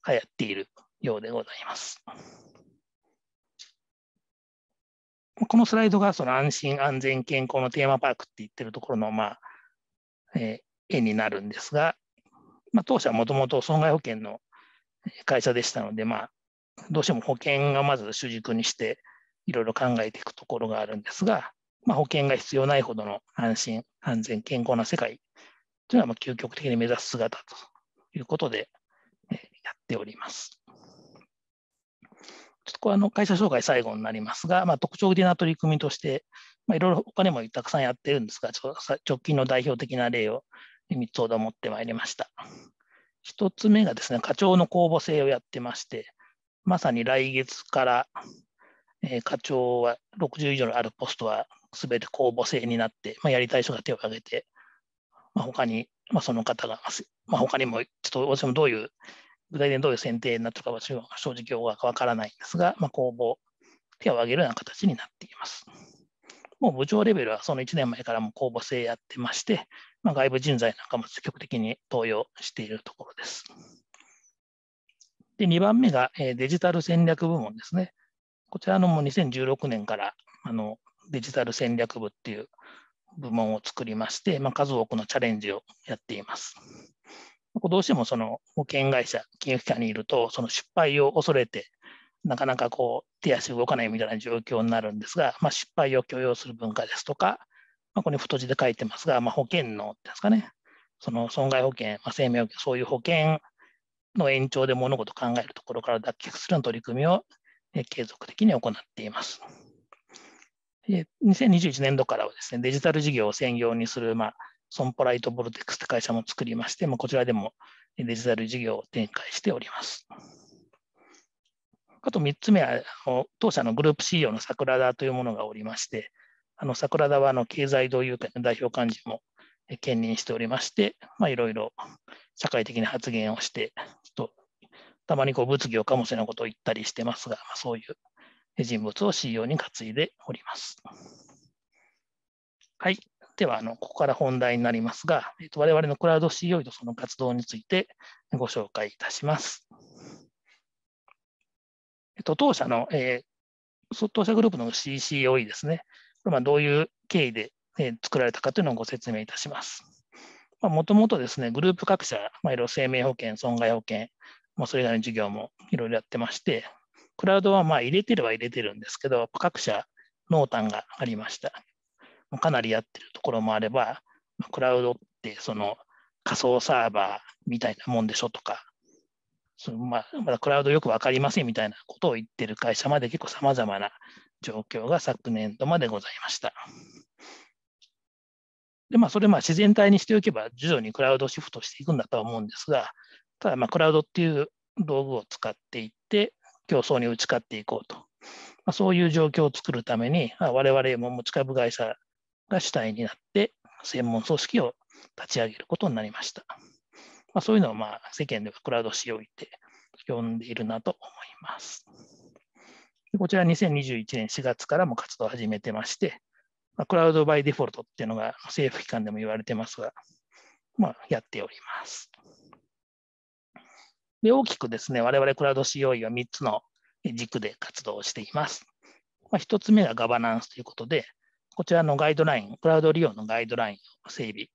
流行っているようでございます。このスライドがその安心、安全、健康のテーマパークって言ってるところの、まあえー、絵になるんですが、まあ、当社はもともと損害保険の会社でしたので、まあ、どうしても保険がまず主軸にして、いろいろ考えていくところがあるんですが、まあ、保険が必要ないほどの安心、安全、健康な世界というのは、ま究極的に目指す姿ということで、えやっております。ちょっとこあの会社紹介最後になりますが、まあ、特徴的な取り組みとして、まあ、いろいろお金もたくさんやってるんですが、ちょ直近の代表的な例を3つほど持ってまいりました。1つ目がですね、課長の公募制をやってまして、まさに来月からえー、課長は60以上のあるポストは全て公募制になって、まあ、やりたい人が手を挙げて、まあ、他に、まあ、その方が、まあ、他にもちょっと私もどういう具体的にどういう選定になったかは正直わからないんですが、まあ、公募手を挙げるような形になっています。もう部長レベルはその1年前からも公募制やってまして、まあ、外部人材なんかも積極的に登用しているところです。で2番目がデジタル戦略部門ですね。こちらのも2016年からあのデジタル戦略部っていう部門を作りまして、まあ、数多くのチャレンジをやっています。どうしてもその保険会社、金融機関にいると、その失敗を恐れて、なかなかこう手足動かないみたいな状況になるんですが、まあ、失敗を許容する文化ですとか、まあ、こに太字で書いてますが、まあ、保険のですかね、その損害保険、まあ、生命保険、そういう保険の延長で物事を考えるところから脱却するの取り組みを継続的に行っています。2021年度からはですね、デジタル事業を専業にする、まあ、ソンポライトボルテックスいう会社も作りまして、まあ、こちらでもデジタル事業を展開しております。あと3つ目は、当社のグループ CEO の桜田というものがおりまして、あの桜田はあの経済同友会の代表幹事も兼任しておりまして、まいろいろ社会的な発言をして、ちょっとたまにこう物議を醸しのことを言ったりしてますが、まあ、そういう人物を CEO に担いでおります。はい。では、あのここから本題になりますが、えっと、我々のクラウド CEO とその活動についてご紹介いたします。えっと、当社の、えー、当社グループの CCOE ですね。これまあどういう経緯で、えー、作られたかというのをご説明いたします。もともとですね、グループ各社、まあ、いろいろ生命保険、損害保険、もうそれなりの事業もいろいろやってまして、クラウドはまあ入れてれば入れてるんですけど、各社、濃淡がありました。かなりやってるところもあれば、クラウドってその仮想サーバーみたいなもんでしょとか、そのまあ、まだクラウドよく分かりませんみたいなことを言ってる会社まで結構さまざまな状況が昨年度までございました。でまあ、それまあ自然体にしておけば徐々にクラウドシフトしていくんだとは思うんですが、ただ、まあ、クラウドっていう道具を使っていって、競争に打ち勝っていこうと。まあ、そういう状況を作るために、まあ、我々も持ち株会社が主体になって、専門組織を立ち上げることになりました。まあ、そういうのを、まあ、世間ではクラウド使用って呼んでいるなと思います。こちら2021年4月からも活動を始めてまして、まあ、クラウドバイデフォルトっていうのが政府機関でも言われてますが、まあ、やっております。で大きくですね、我々クラウド COE は3つの軸で活動しています。まあ、1つ目がガバナンスということで、こちらのガイドライン、クラウド利用のガイドラインを整備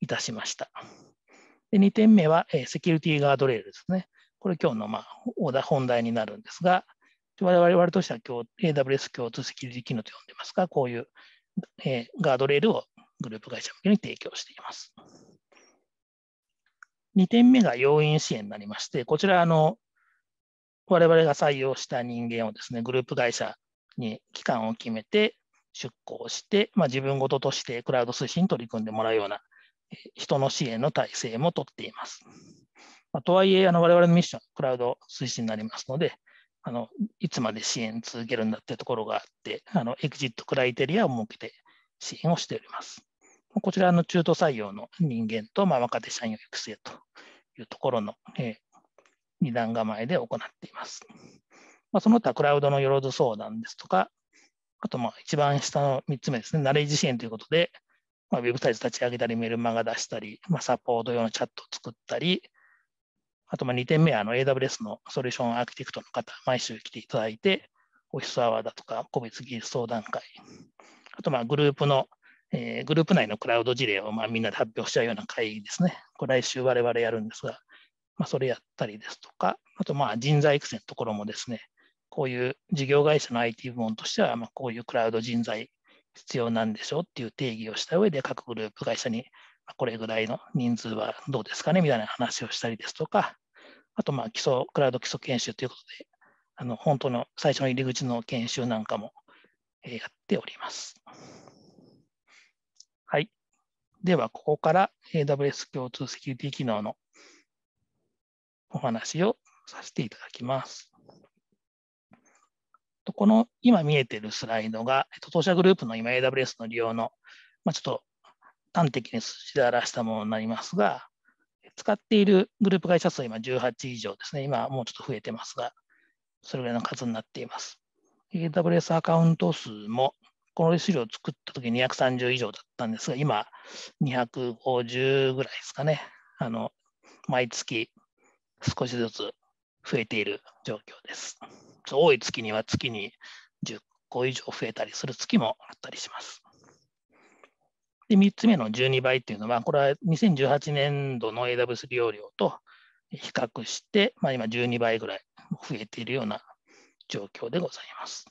いたしました。で2点目は、えセキュリティガードレールですね。これ今日の、まあ、本題になるんですが、我々我々としては今日 AWS 共通セキュリティ機能と呼んでますが、こういう、えガードレールをグループ会社向けに提供しています。2点目が要員支援になりまして、こちら、あの、我々が採用した人間をですね、グループ会社に期間を決めて出向して、まあ、自分ごととしてクラウド推進に取り組んでもらうような人の支援の体制もとっています。まあ、とはいえ、あの我々のミッション、クラウド推進になりますので、あのいつまで支援続けるんだっていうところがあって、あのエクジットクライテリアを設けて支援をしております。こちらの中途採用の人間と、まあ、若手社員を育成というところの、え二段構えで行っています。まあ、その他、クラウドのよろず相談ですとか、あと一番下の3つ目ですね、ナレッジ支援ということで、まあ、ウェブサイト立ち上げたり、メルマガ出したり、まあ、サポート用のチャットを作ったり、あとま2点目はあの AWS のソリューションアーキテクトの方、毎週来ていただいて、オフィスアワーだとか、個別技術相談会、あとまあグループのえー、グループ内のクラウド事例をまあみんなで発表しちゃうような会議ですね。これ来週我々やるんですが、まあ、それやったりですとか、あとまあ人材育成のところもですね、こういう事業会社の IT 部門としては、まあ、こういうクラウド人材必要なんでしょうっていう定義をした上で、各グループ会社にこれぐらいの人数はどうですかねみたいな話をしたりですとか、あとまあ基礎、クラウド基礎研修ということで、あの本当の最初の入り口の研修なんかもやっております。では、ここから AWS 共通セキュリティ機能のお話をさせていただきます。この今見えているスライドが、当社グループの今 AWS の利用の、まあ、ちょっと端的に数字で表したものになりますが、使っているグループ会社数は今18以上ですね。今もうちょっと増えてますが、それぐらいの数になっています。AWS アカウント数もこの資料を作った時230以上だったんですが、今、250ぐらいですかね。あの、毎月少しずつ増えている状況です。多い月には月に10個以上増えたりする月もあったりします。で、3つ目の12倍っていうのは、これは2018年度の AWS 利用量と比較して、まあ、今12倍ぐらい増えているような状況でございます。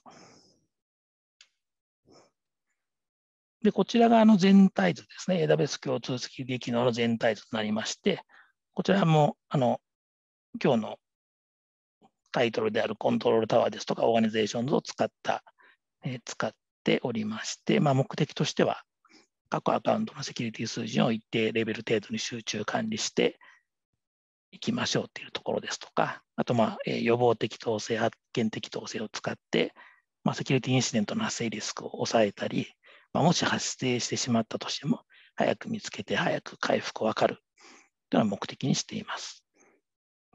で、こちらがあの全体図ですね。AWS 共通式で機能の全体図となりまして、こちらも、あの、今日のタイトルであるコントロールタワーですとか、オーガニゼーションズを使った、えー、使っておりまして、まあ、目的としては、各アカウントのセキュリティ数字を一定レベル程度に集中管理していきましょうっていうところですとか、あと、まあ、え予防的統制、発見的統制を使って、まあ、セキュリティインシデントの発生リスクを抑えたり、まあ、もし発生してしまったとしても、早く見つけて早く回復を分かるというのを目的にしています。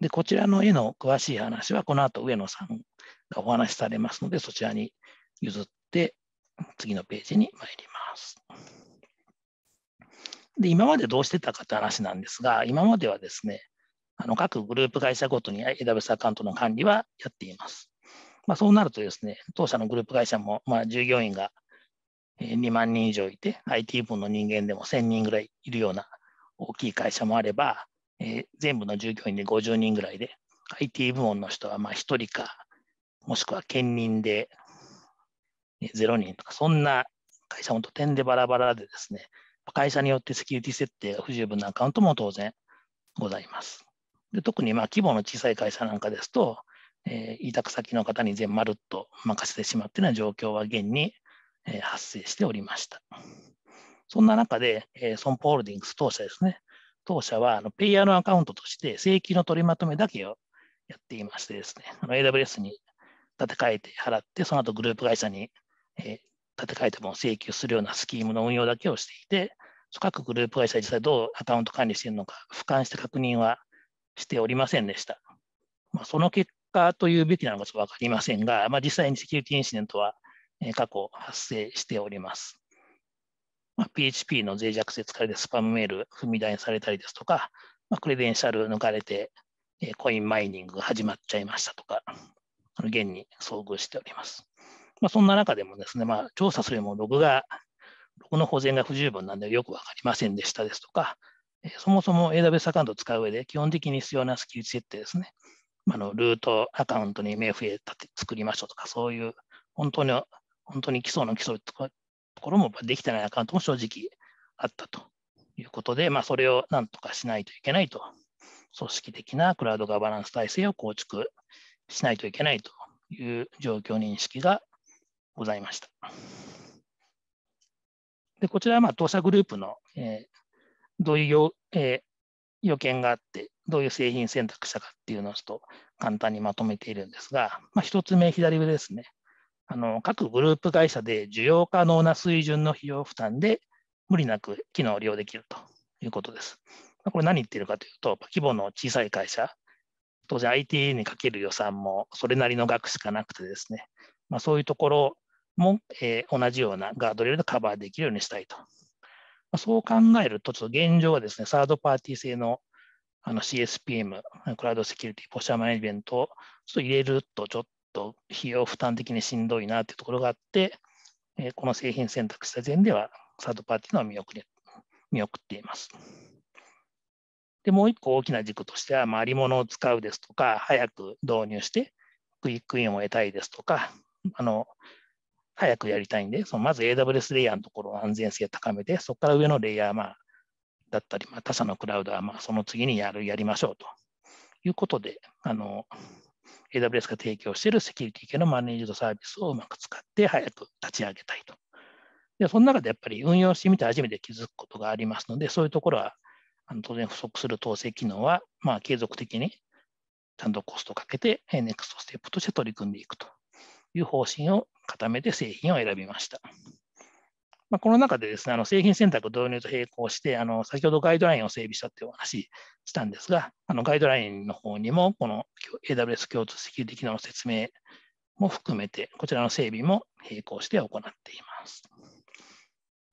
で、こちらの絵の詳しい話は、この後上野さんがお話しされますので、そちらに譲って、次のページに参ります。で、今までどうしてたかって話なんですが、今まではですね、あの各グループ会社ごとに AWS アカウントの管理はやっています。まあ、そうなるとですね、当社のグループ会社も、まあ、従業員が2万人以上いて、IT 部の人間でも1000人ぐらいいるような大きい会社もあれば、え全部の従業員で50人ぐらいで、IT 部門の人はま1人か、もしくは兼任で0人とか、そんな会社もと点でバラバラでですね、会社によってセキュリティ設定が不十分なアカウントも当然ございます。で特にま規模の小さい会社なんかですと、えー、委託先の方に全まるっと任せてしまっているような状況は現に発生しておりました。そんな中で、損保ホールディングス当社ですね、当社はペイヤーのアカウントとして請求の取りまとめだけをやっていましてですね、AWS に立て替えて払って、その後グループ会社に立て替えても請求するようなスキームの運用だけをしていて、各グループ会社実際どうアカウント管理しているのか、俯瞰して確認はしておりませんでした。まあ、その結果というべきなのかちょっと分かりませんが、まあ、実際にセキュリティインシデントは過去発生しております。まあ、PHP の脆弱性使われてスパムメール踏み台にされたりですとか、まあ、クレデンシャル抜かれてコインマイニングが始まっちゃいましたとか、あの現に遭遇しております。まあ、そんな中でもですね、まあ、調査するよりもログが、ログの保全が不十分なんでよく分かりませんでしたですとか、そもそも AWS アカウントを使う上で基本的に必要なスキル設定ですね。あのルートアカウントに MFA 立て作りましょうとか、そういう本当に本当に基礎の基礎とかところもできてないアカウントも正直あったということで、まあ、それをなんとかしないといけないと、組織的なクラウドガバナンス体制を構築しないといけないという状況認識がございました。でこちらはまあ当社グループの、えー、どういう要,、えー、要件があって、どういう製品選択したかっていうのをちょっと簡単にまとめているんですが、まあ、1つ目、左上ですね。あの各グループ会社で需要可能な水準の費用負担で無理なく機能を利用できるということです。これ何言ってるかというと、規模の小さい会社、当然 IT にかける予算もそれなりの額しかなくてですね、まあ、そういうところも、えー、同じようなガードレールでカバーできるようにしたいと。まあ、そう考えると、ちょっと現状はですね、サードパーティー製のあの CSPM、クラウドセキュリティ、ポシャーマネジメントをちょっと入れると、ちょっと費用負担的にしんどいなというところがあって、えー、この製品選択した前ではサードパーティーのは見送れ見送っています。で、もう一個大きな軸としては、まありものを使うですとか、早く導入して、クイックインを得たいですとか、あの、早くやりたいんで、そのまず AWS レイヤーのところの安全性を高めて、そこから上のレイヤー、まあ、だったり、まあ、他社のクラウドは、まあ、その次にやる、やりましょうということで、あの、AWS が提供しているセキュリティ系のマネージドサービスをうまく使って早く立ち上げたいと。で、その中でやっぱり運用してみて初めて気づくことがありますので、そういうところはあの当然不足する統制機能は、まあ、継続的にちゃんとコストをかけて、ネクストステップとして取り組んでいくという方針を固めて製品を選びました。まあ、この中でですね、あの製品選択導入と並行して、あの先ほどガイドラインを整備したというお話したんですが、あのガイドラインの方にも、この AWS 共通セキュリティ機能の説明も含めて、こちらの整備も並行して行っています。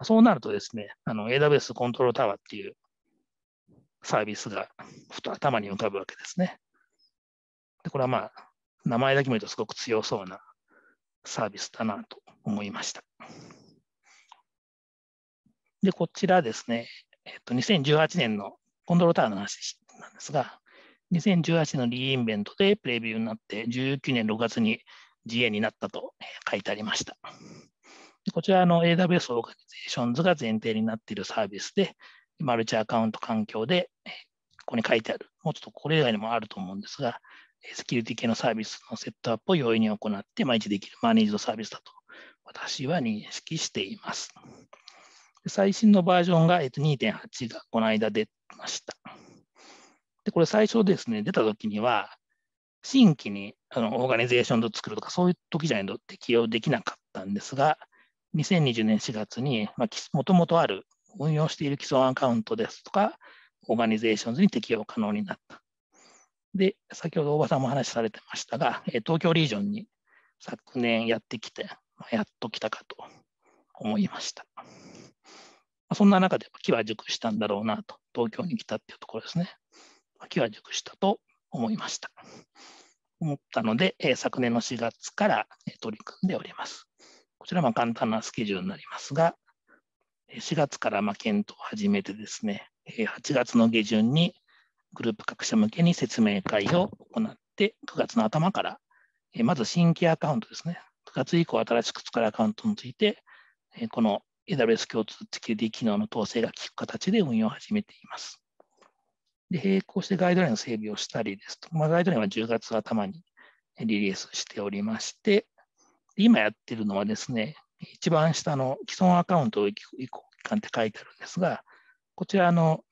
そうなるとですね、AWS コントロールタワーっていうサービスがふと頭に浮かぶわけですね。でこれはまあ、名前だけ見るとすごく強そうなサービスだなと思いました。で、こちらですね、えっと、2018年のコンドロタワーの話なんですが、2018年のリーインベントでプレビューになって、19年6月に GA になったと書いてありました。こちらの AWS オーガニゼーションズが前提になっているサービスで、マルチアカウント環境で、ここに書いてある、もうちょっとこれ以外にもあると思うんですが、セキュリティ系のサービスのセットアップを容易に行って、毎日できるマネージドサービスだと私は認識しています。最新のバージョンが2.8がこの間出ました。で、これ最初ですね、出た時には、新規にあのオーガニゼーションと作るとか、そういう時じゃないと適用できなかったんですが、2020年4月に、もともとある運用している既存アカウントですとか、オーガニゼーションズに適用可能になった。で、先ほど大場さんも話されてましたが、東京リージョンに昨年やってきて、やっと来たかと思いました。そんな中で木は熟したんだろうなと、東京に来たっていうところですね。木は熟したと思いました。思ったので、昨年の4月から取り組んでおります。こちらは簡単なスケジュールになりますが、4月からま検討を始めてですね、8月の下旬にグループ各社向けに説明会を行って、9月の頭から、まず新規アカウントですね、9月以降新しく作るアカウントについて、この AWS 共通付き d 機能の統制が効く形で運用を始めています。で並行してガイドラインの整備をしたりですと、まあ、ガイドラインは10月頭にリリースしておりまして、今やってるのはですね、一番下の既存アカウント移行期間って書いてあるんですが、こちらの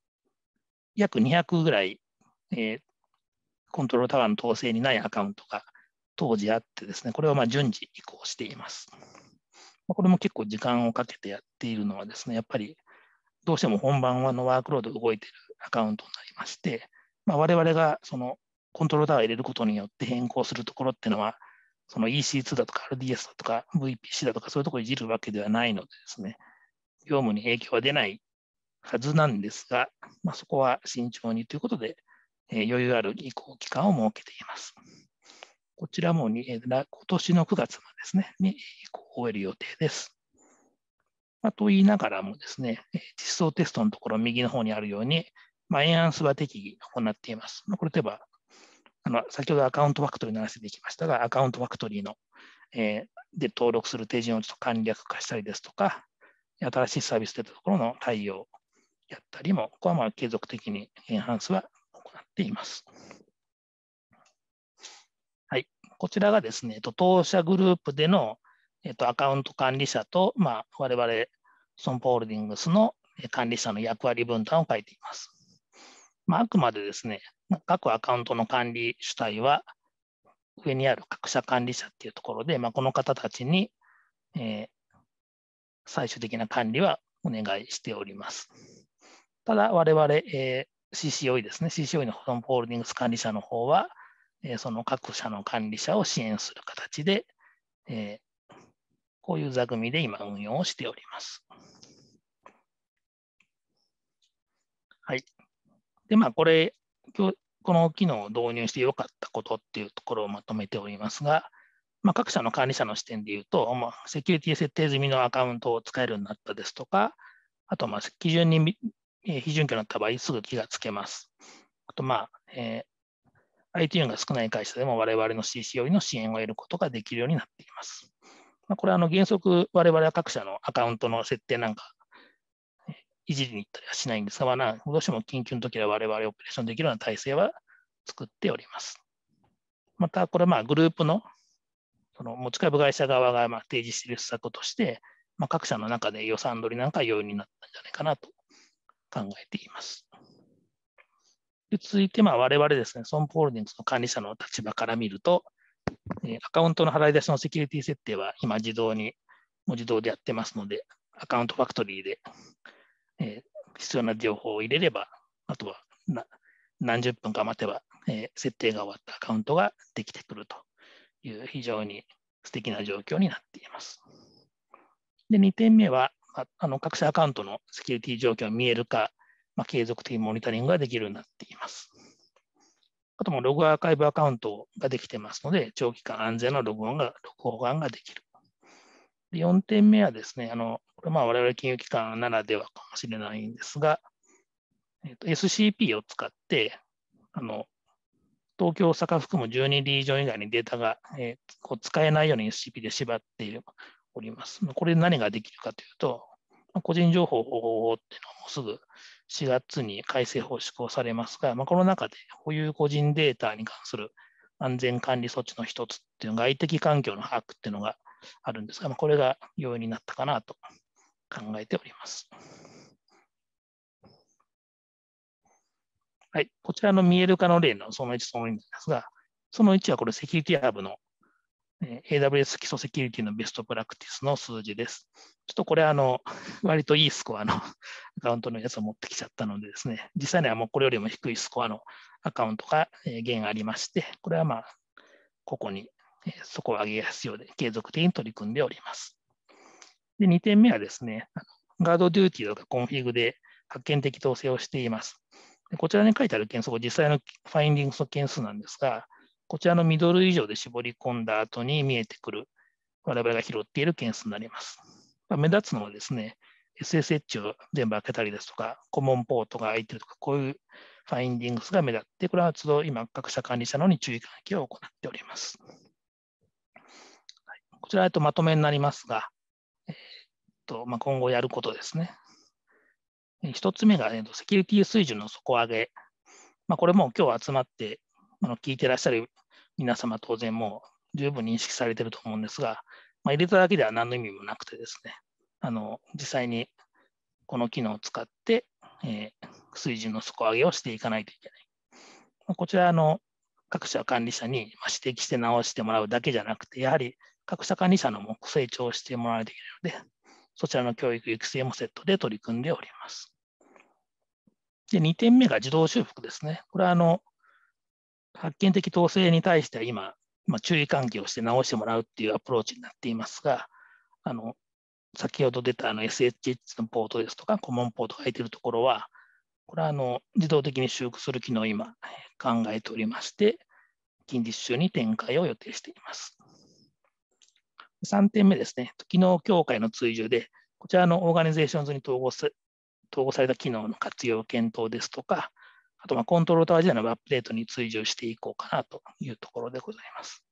約200ぐらい、えー、コントロールタワーの統制にないアカウントが当時あってですね、これをま順次移行しています。まこれも結構時間をかけてやっているのはですね、やっぱりどうしても本番はのワークロード動いているアカウントになりまして、まあ、我々がそのコントローラーを入れることによって変更するところっていうのは、その EC2 だとか RDS だとか VPC だとかそういうところをいじるわけではないのでですね、業務に影響は出ないはずなんですが、まあ、そこは慎重にということで、えー、余裕ある移行期間を設けています。こちらも今年の9月ですね、に終える予定です。まあ、と言いながらもですね、実装テストのところ右の方にあるように、まあ、エンハンスは適宜行っています。まあ、これ例えば、あの先ほどアカウントファクトリーの話できましたが、アカウントファクトリーの、えー、で登録する手順をちょっと簡略化したりですとか、新しいサービスでたところの対応やったりも、ここはまあ継続的にエンハンスは行っています。こちらがですね、当社グループでの、えっと、アカウント管理者と、まあ、我々、ソンホールディングスの管理者の役割分担を書いています。まあ、あくまでですね、各アカウントの管理主体は、上にある各社管理者っていうところで、まあ、この方たちに、えー、最終的な管理はお願いしております。ただ、我々、えー、CCOE ですね、CCOE のホールディングス管理者の方は、えその各社の管理者を支援する形で、えこういう座組で今運用をしております。はい。で、まあ、これ、今日この機能を導入して良かったことっていうところをまとめておりますが、まあ、各社の管理者の視点で言うと、まあ、セキュリティ設定済みのアカウントを使えるようになったですとか、あと、まあ、基準に、え準批准権のった場合、すぐ気がつけます。あと、まあ、えー、ITU が少ない会社でも我々の CC よりの支援を得ることができるようになっています。まあ、これはあの原則、我々は各社のアカウントの設定なんかいじりに行ったりはしないんですが、まあ、どうしても緊急の時は我々オペレーションできるような体制は作っております。また、これまあグループのその持ち株会社側がま提示している施策として、まあ、各社の中で予算取りなんか容易になったんじゃないかなと考えています。で続いて、ま我々ですね、ソンホールディングスの管理者の立場から見ると、えアカウントの払い出しのセキュリティ設定は今自動に、もう自動でやってますので、アカウントファクトリーで、え必要な情報を入れれば、あとは何十分か待てば、え設定が終わったアカウントができてくるという非常に素敵な状況になっています。で、2点目は、あの各社アカウントのセキュリティ状況を見える化まあ、継続的にモニタリングができるようになっています。あともログアーカイブアカウントができてますので、長期間安全なログオンが、録音ができる。で4点目はですね、あのこれまあ我々金融機関ならではかもしれないんですが、えっと SCP を使って、あの東京、大阪含む12リージョン以外にデータが、えー、こう使えないように SCP で縛っております。これ何ができるかというと、個人情報保護法っていうのをもうすぐ4月に改正法施行されますが、まあ、この中で保有個人データに関する安全管理措置の一つっていうのが、外的環境の把握っていうのがあるんですが、まあ、これが要因になったかなと考えております。はい、こちらの見える化の例のその1その2なんですが、その1はこれセキュリティハブの AWS 基礎セキュリティのベストプラクティスの数字です。ちょっとこれ、あの、割といいスコアの アカウントのやつを持ってきちゃったのでですね、実際にはもうこれよりも低いスコアのアカウントが現ありまして、これはまあ、ここに底上げやすいようで継続的に取り組んでおります。で、2点目はですね、ガードデューティーとかコンフィグで発見的統制をしています。こちらに書いてある件数、実際のファインディングスの件数なんですが、こちらのミドル以上で絞り込んだ後に見えてくる、我々が拾っている件数になります。まあ、目立つのはですね、SSH を全部開けたりですとか、コモンポートが開いてるとか、こういうファインディングスが目立って、これは都度今、各社管理者のに注意喚起を行っております。はい、こちら、とまとめになりますが、えー、っとまあ、今後やることですね。1つ目が、ね、セキュリティ水準の底上げ。まあ、これも今日集まってあの聞いてらっしゃる皆様当然もう十分認識されてると思うんですが、まあ、入れただけでは何の意味もなくてですね、あの実際にこの機能を使って、えー、水準の底上げをしていかないといけない。まあ、こちらの各社管理者に指摘して直してもらうだけじゃなくて、やはり各社管理者のも成長してもらわないといけないので、そちらの教育育成もセットで取り組んでおります。で、2点目が自動修復ですね。これはあの発見的統制に対しては今、まあ、注意喚起をして直してもらうっていうアプローチになっていますが、あの先ほど出たあの SHH のポートですとか、コモンポートが空いているところは、これはあの自動的に修復する機能を今考えておりまして、近日中に展開を予定しています。3点目ですね、機能協会の追従で、こちらのオーガニゼーションズに統合統合された機能の活用検討ですとか、とまコントローター時代のアップデートに追従していこうかなというところでございます。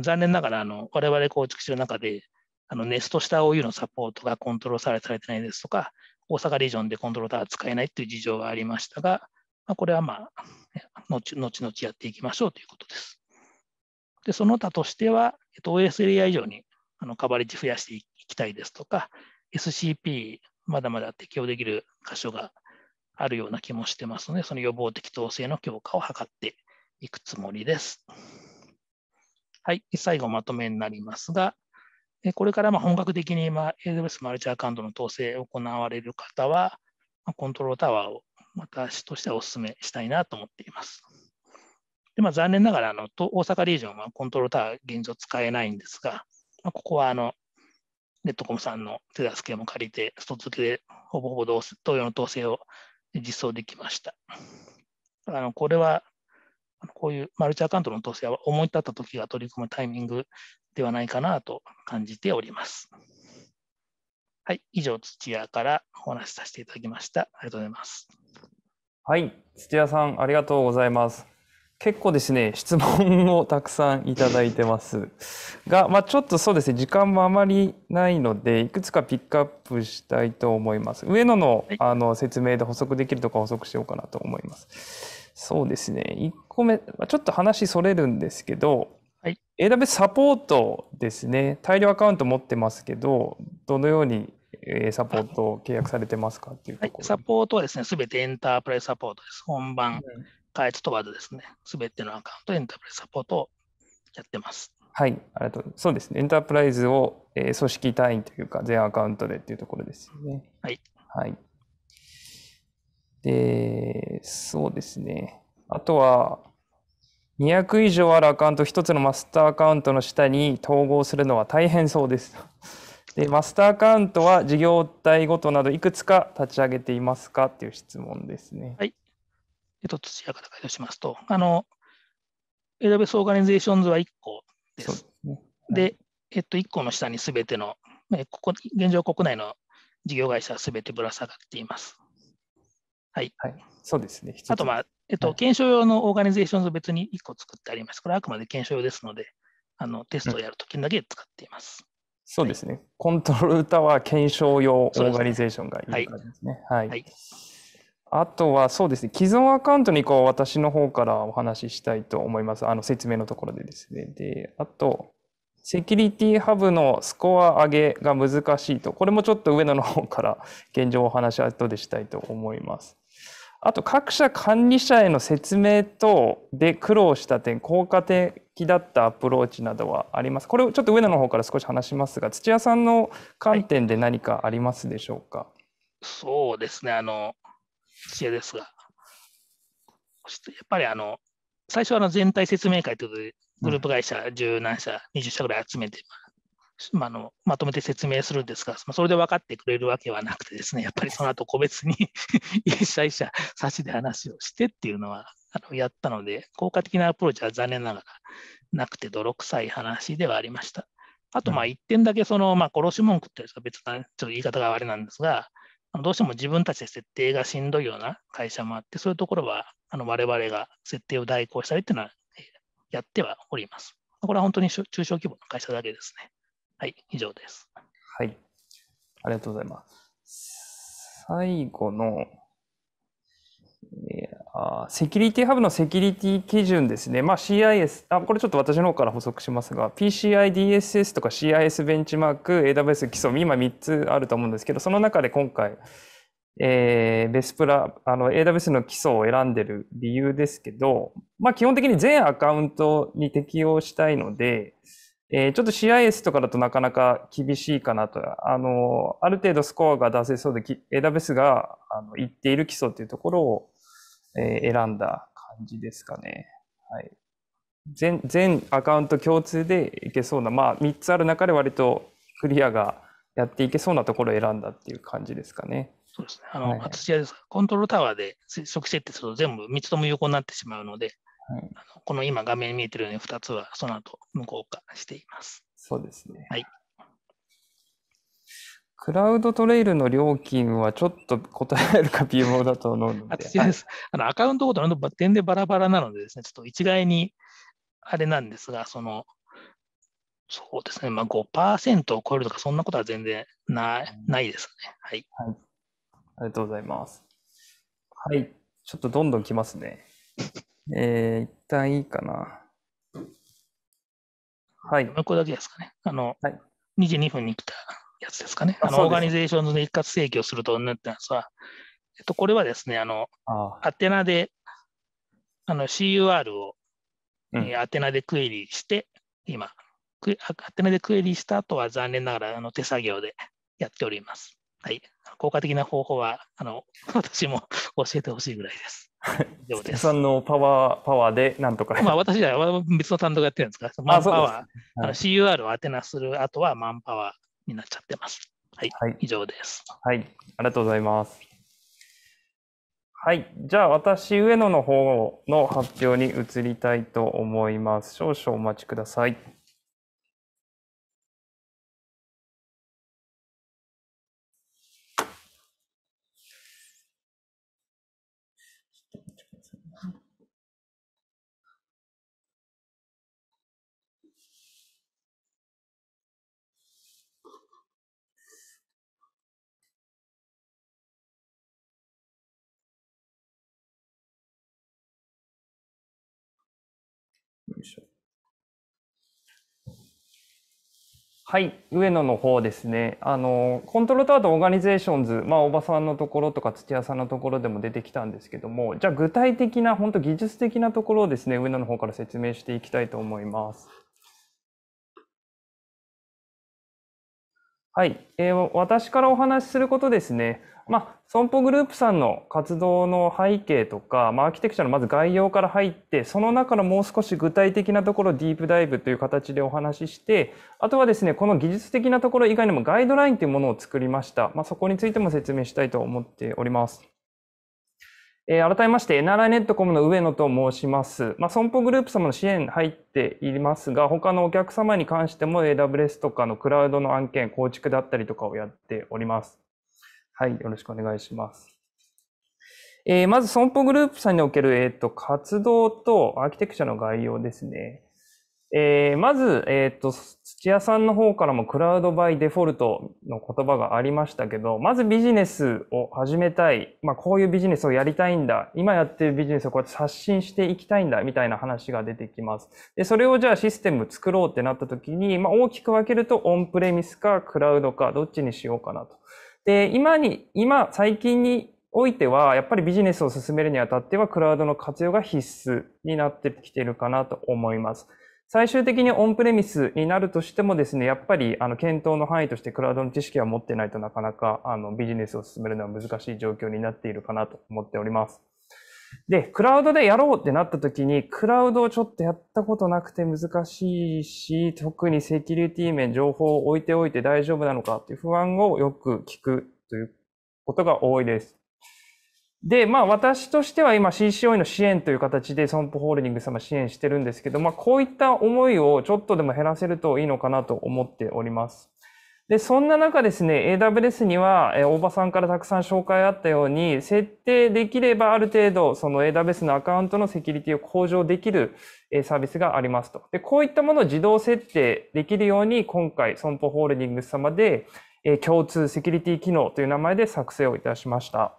残念ながら、あの我々構築している中で、あのネストした OU のサポートがコントロールされてないですとか、大阪リージョンでコントローター使えないという事情がありましたが、まあ、これはまあ後、々やっていきましょうということです。で、その他としては、えっと、o s l i 以上にあのカバレッジ増やしていきたいですとか、SCP まだまだ適用できる箇所があるような気もしてますので、その予防的統制の強化を図っていくつもりです。はい、最後まとめになりますが、これからま本格的に AWS マルチアカウントの統制を行われる方は、コントロールタワーを私としてはお勧めしたいなと思っています。でまあ、残念ながらあの、大阪リージョンはコントロールタワー現状使えないんですが、まここはあのネットコムさんの手助けも借りて、外付けでほぼほぼ同様の統制を実装できました。あのこれは、こういうマルチアカウントの統制は思い立った時が取り組むタイミングではないかなと感じております。はい、以上、土屋からお話しさせていただきました。ありがとうございます。はい、土屋さ
ん、ありがとうございます。結構ですね、質問をたくさんいただいてますが、まあ、ちょっとそうですね、時間もあまりないので、いくつかピックアップしたいと思います。上野のあの説明で補足できるとか補足しようかなと思います。そうですね、1個目、ちょっと話それるんですけど、はい、AWS サポートですね、大量アカウント持ってますけど、どのようにサポートを契約されてますかっていう
ところ、はい、サポートはですね、すべてエンタープライズサポートです。本番、開発問わずですね、すべてのアカ
ウントエンタープライズサポートをやってます。はい、ありがとうそうですね、エンタープライズを、えー、組織単位というか、全アカウントでっていうところですよね。はい。はい、で、そうですね。あとは、200以上あるアカウント、1つのマスターアカウントの下に統合するのは大変そうです。でマスターアカウントは事業体ごとなどいくつか立ち上げていますかっていう質問ですね。はい、えっと、土
屋から解しますと、あの、AWS オーガニゼーションズは1個です。で、ねはい、えっと、1個の下にすべての、えここ、現状国内の事業会社はすべてぶら下がっています。はい。はい、そうですね。あと、まあ、えっと、検証用のオーガニゼーションズ別に1個作ってあります。これはあくまで検証用ですので、あのテストをやるときだけ使っています。うんそうですね、
はい、コントロールタワー検証用オーガニゼーションがいいで
すね。はい、はいはい、
あとはそうですね、既存アカウントにこう私の方からお話ししたいと思います。あの説明のところでですね。で、あと、セキュリティハブのスコア上げが難しいと、これもちょっと上野の方から現状をお話し後でしたいと思います。あと、各社管理者への説明等で苦労した点、効果的だったアプローチなどはあります。これをちょっと上野の方から少し話しますが、土屋さんの観点で何かありますでしょ
うか。はい、そうですねあの知恵ですが、やっぱりあの最初はあの全体説明会ということで、グループ会社十何社、20社ぐらい集めて、まあの、まとめて説明するんですが、まそれで分かってくれるわけはなくてですね、やっぱりその後個別に 一社一社差しで話をしてっていうのはあのやったので、効果的なアプローチは残念ながらなくて泥臭い話ではありました。あと、まあ、一点だけ、その、まあ、殺し文句って別な、ちょっと言い方があれなんですが、どうしても自分たちで設定がしんどいような会社もあって、そういうところはあの我々が設定を代行したりっていうのはやってはおります。これは本当に中小規模の会社だけですね。はい、以上です。はい、ありがとうございま
す。最後のセキュリティハブのセキュリティ基準ですね、まあ、CIS あ、これちょっと私の方から補足しますが、PCI DSS とか CIS ベンチマーク、AWS 基礎、今3つあると思うんですけど、その中で今回、えー、ベスプラ、あの、AWS の基礎を選んでる理由ですけど、まあ、基本的に全アカウントに適用したいので、えー、ちょっと CIS とかだとなかなか厳しいかなと、あの、ある程度スコアが出せそうで、AWS があの言っている基礎っていうところを、えー、選んだ
感じですかね。はい。
全、全アカウント共通でいけそうな、まあ、3つある中で割とクリアがやっていけそうなところを選んだっていう感じですかね。そ
うですね。あの、はい、私はコントロールタワーで期設定すると全部3つとも有効になってしまうので、はい、あのこの今画面見えてるように2つはその後無効化して
います。そうですね。はい。
クラウドトレイルの料金はちょっと答えるか微妙だと思うので。私です。
あのアカウントごとの点でバラバラなのでですね、ちょっと一概にあれなんですが、その、そうですね、まあ5%を超えるとか、そんなことは全然ない,、ないですね、はい、はい。ありがとうございます。
はい。ちょっとどんどん来ますね。えー、一旦いいかな。
はい。これだけですかね。あの、はい、22分に来たやつですかね。あのオーガニゼーションズの一括請求すると、なってやつは、えっと、これはですね、あの、アテナで、あの、CUR を、えん、アテナでクエリして、今、アテナでクエリした後は残念ながらあの手作業でやっております。はい。効果的な方法は、あの、私も 教えてほしいぐらいです。はい。
でさんのパワー、パワーでなんとか。まあ私は別の担当がやってるん
ですか。マンパワー、ねはい、CUR をアテナする後はマンパワー。になっちゃってます。はい、はい、以上です。は
い、ありがとうございます。はい、じゃあ私、上野の方
の発表に移りたいと思います。少々お待ちください。はい、上野の方ですね。あの、コントロールターとオーガニゼーシ
ョンズ、まあ、おばさんのところとか土屋さんのところでも出てきたんですけども、じゃあ具体的な、本当技術的なところをですね、上野の方から説明していきたいと思います。はい、えー、私からお話しすることですね。まあ、損保グループさんの活動の背景とか、まあ、アーキテクチャのまず概要から入って、その中のもう少し具体的なところをディープダイブという形でお話しして、あとはですね、この技術的なところ以外にもガイドラインというものを作りました。まあ、そこについても説明したいと思っております。えー、改めまして、NRI ネットコムの上野と申します。まあ、損保グループ様の支援入っていますが、他のお客様に関しても AWS とかのクラウドの案件構築だったりとかをやっております。はい、よろしくお願いします。えー、まず、損保グループさんにおける、えっ、ー、と、活動とアーキテクチャの概要ですね。えー、まず、えっ、ー、と、土屋さんの方からもクラウドバイデフォルトの言葉がありましたけど、まずビジネスを始めたい。まあ、こういうビジネスをやりたいんだ。今やってるビジネスをこうやって刷新していきたいんだ。みたいな話が出てきます。で、それをじゃあシステム作ろうってなった時に、まあ、大きく分けるとオンプレミスかクラウドかどっちにしようかなと。で、今に、今、最近においては、やっぱりビジネスを進めるにあたっては、クラウドの活用が必須になってきているかなと思います。最終的にオンプレミスになるとしてもですね、やっぱりあの検討の範囲としてクラウドの知識は持ってないとなかなかあのビジネスを進めるのは難しい状況になっているかなと思っております。で、クラウドでやろうってなった時に、クラウドをちょっとやったことなくて難しいし、特にセキュリティ面、情報を置いておいて大丈夫なのかっていう不安をよく聞くということが多いです。で、まあ私としては今 CCOE の支援という形で損保ホールディングス様支援してるんですけど、まあこういった思いをちょっとでも減らせるといいのかなと思っております。で、そんな中ですね、AWS には、えー、大場さんからたくさん紹介あったように、設定できればある程度、その AWS のアカウントのセキュリティを向上できる、えー、サービスがありますと。で、こういったものを自動設定できるように、今回、損保ホールディングス様で、えー、共通セキュリティ機能という名前で作成をいたしました。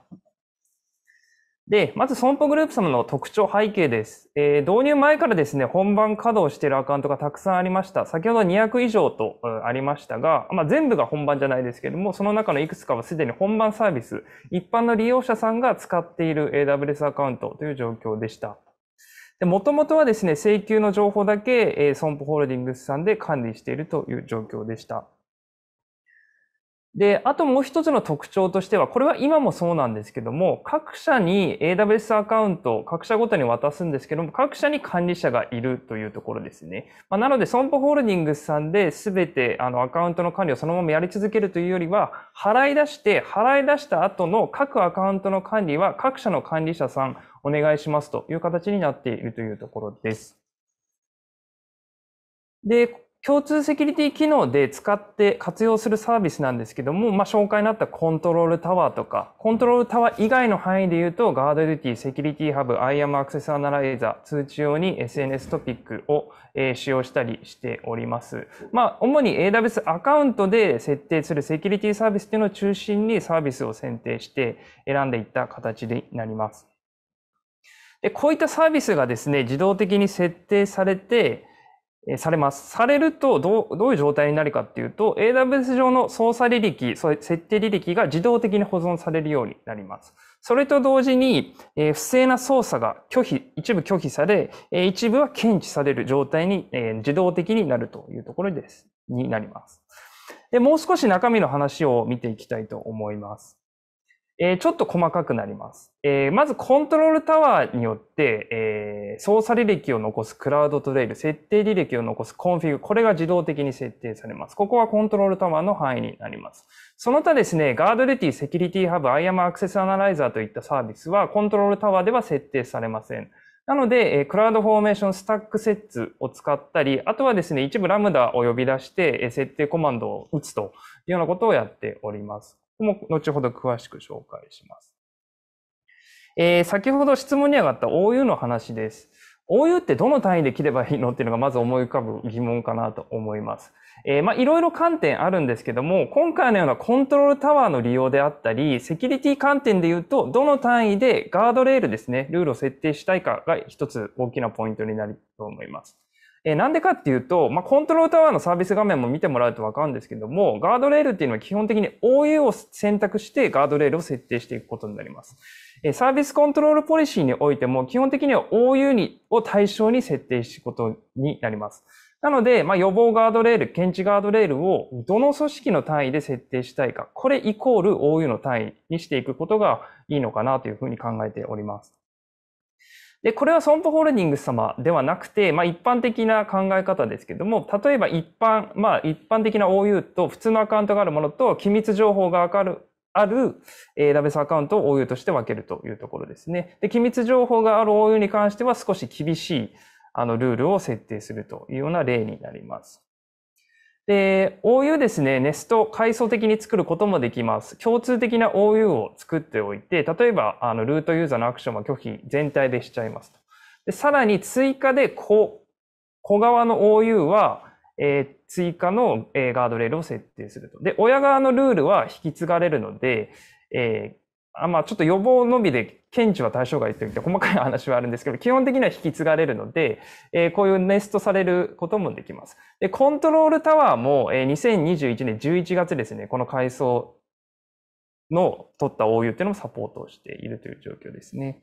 で、まず損保グループ様の特徴背景です。えー、導入前からですね、本番稼働しているアカウントがたくさんありました。先ほど200以上と、ありましたが、まあ、全部が本番じゃないですけども、その中のいくつかはすでに本番サービス、一般の利用者さんが使っている AWS アカウントという状況でした。もともとはですね、請求の情報だけ、えー、損保ホールディングスさんで管理しているという状況でした。で、あともう一つの特徴としては、これは今もそうなんですけども、各社に AWS アカウントを各社ごとに渡すんですけども、各社に管理者がいるというところですね。まあ、なので、損保ホールディングスさんで全てあのアカウントの管理をそのままやり続けるというよりは、払い出して、払い出した後の各アカウントの管理は各社の管理者さんお願いしますという形になっているというところです。で、共通セキュリティ機能で使って活用するサービスなんですけども、まあ、紹介になったコントロールタワーとか、コントロールタワー以外の範囲で言うと、ガードデュティ、セキュリティハブ、IAM アクセスアナライザー、通知用に SNS トピックを、え使用したりしております。まあ、主に AWS アカウントで設定するセキュリティサービスっていうのを中心にサービスを選定して選んでいった形になります。でこういったサービスがですね、自動的に設定されて、されます。されるとどう、どういう状態になるかっていうと、AWS 上の操作履歴、設定履歴が自動的に保存されるようになります。それと同時に、えー、不正な操作が拒否、一部拒否され、えー、一部は検知される状態に、えー、自動的になるというところです、になります。で、もう少し中身の話を見ていきたいと思います。えー、ちょっと細かくなります。えー、まずコントロールタワーによって、えー、操作履歴を残すクラウドトレイル、設定履歴を残すコンフィグ、これが自動的に設定されます。ここはコントロールタワーの範囲になります。その他ですね、ガードレティ、セキュリティハブ、アイアムアクセスアナライザーといったサービスはコントロールタワーでは設定されません。なので、クラウドフォーメーションスタック設置を使ったり、あとはですね、一部ラムダを呼び出して設定コマンドを打つというようなことをやっております。も後ほど詳しく紹介します。えー、先ほど質問に上がった応用の話です。応用ってどの単位で切ればいいのっていうのがまず思い浮かぶ疑問かなと思います。えー、まあいろいろ観点あるんですけども、今回のようなコントロールタワーの利用であったり、セキュリティ観点で言うと、どの単位でガードレールですね、ルールを設定したいかが一つ大きなポイントになると思います。えー、なんでかっていうと、まあ、コントロールタワーのサービス画面も見てもらうとわかるんですけども、ガードレールっていうのは基本的に OU を選択してガードレールを設定していくことになります。えー、サービスコントロールポリシーにおいても、基本的には OU にを対象に設定していくことになります。なので、まあ、予防ガードレール、検知ガードレールをどの組織の単位で設定したいか、これイコール OU の単位にしていくことがいいのかなというふうに考えております。で、これは損保ホールディングス様ではなくて、まあ一般的な考え方ですけども、例えば一般、まあ一般的な OU と普通のアカウントがあるものと、機密情報がわかる、あるラベスアカウントを OU として分けるというところですね。で、機密情報がある OU に関しては少し厳しい、あの、ルールを設定するというような例になります。で、OU ですね、ネスト階層的に作ることもできます。共通的な OU を作っておいて、例えば、あの、ルートユーザーのアクションは拒否全体でしちゃいますと。で、さらに追加で子、子側の OU は、えー、追加の、えガードレールを設定すると。で、親側のルールは引き継がれるので、えー、あまあ、ちょっと予防のみで、検知は対象外と言って細かい話はあるんですけど、基本的には引き継がれるので、えー、こういうネストされることもできます。で、コントロールタワーも、えー、2021年11月ですね、この階層の取った応用っていうのもサポートをしているという状況ですね。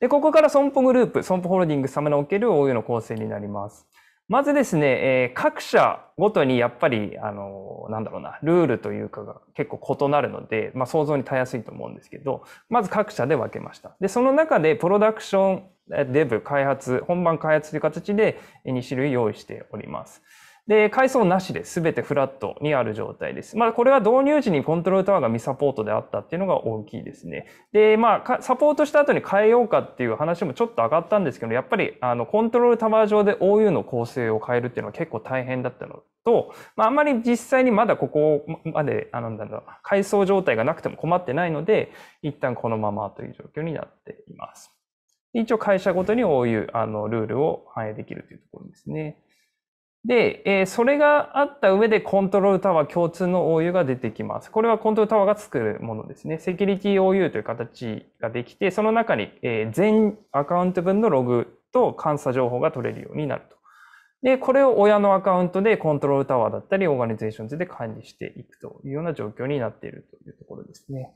で、ここから損保グループ、損保ホールディングス様における応用の構成になります。まずですね、え各社ごとにやっぱり、あの、なんだろうな、ルールというかが結構異なるので、まあ、想像に耐えやすいと思うんですけど、まず各社で分けました。で、その中でプロダクション、デブ、開発、本番開発という形で2種類用意しております。で、階層なしで全てフラットにある状態です。まあ、これは導入時にコントロールタワーが未サポートであったっていうのが大きいですね。で、まあ、サポートした後に変えようかっていう話もちょっと上がったんですけど、やっぱり、あの、コントロールタワー上で OU の構成を変えるっていうのは結構大変だったのと、まあ、あんまり実際にまだここまで、あの、なんだろう、階層状態がなくても困ってないので、一旦このままという状況になっています。一応会社ごとに OU、あの、ルールを反映できるというところですね。で、えー、それがあった上でコントロールタワー共通の OU が出てきます。これはコントロールタワーが作るものですね。セキュリティ OU という形ができて、その中に、えー、全アカウント分のログと監査情報が取れるようになると。で、これを親のアカウントでコントロールタワーだったり、オーガニゼーションズで管理していくというような状況になっているというところですね。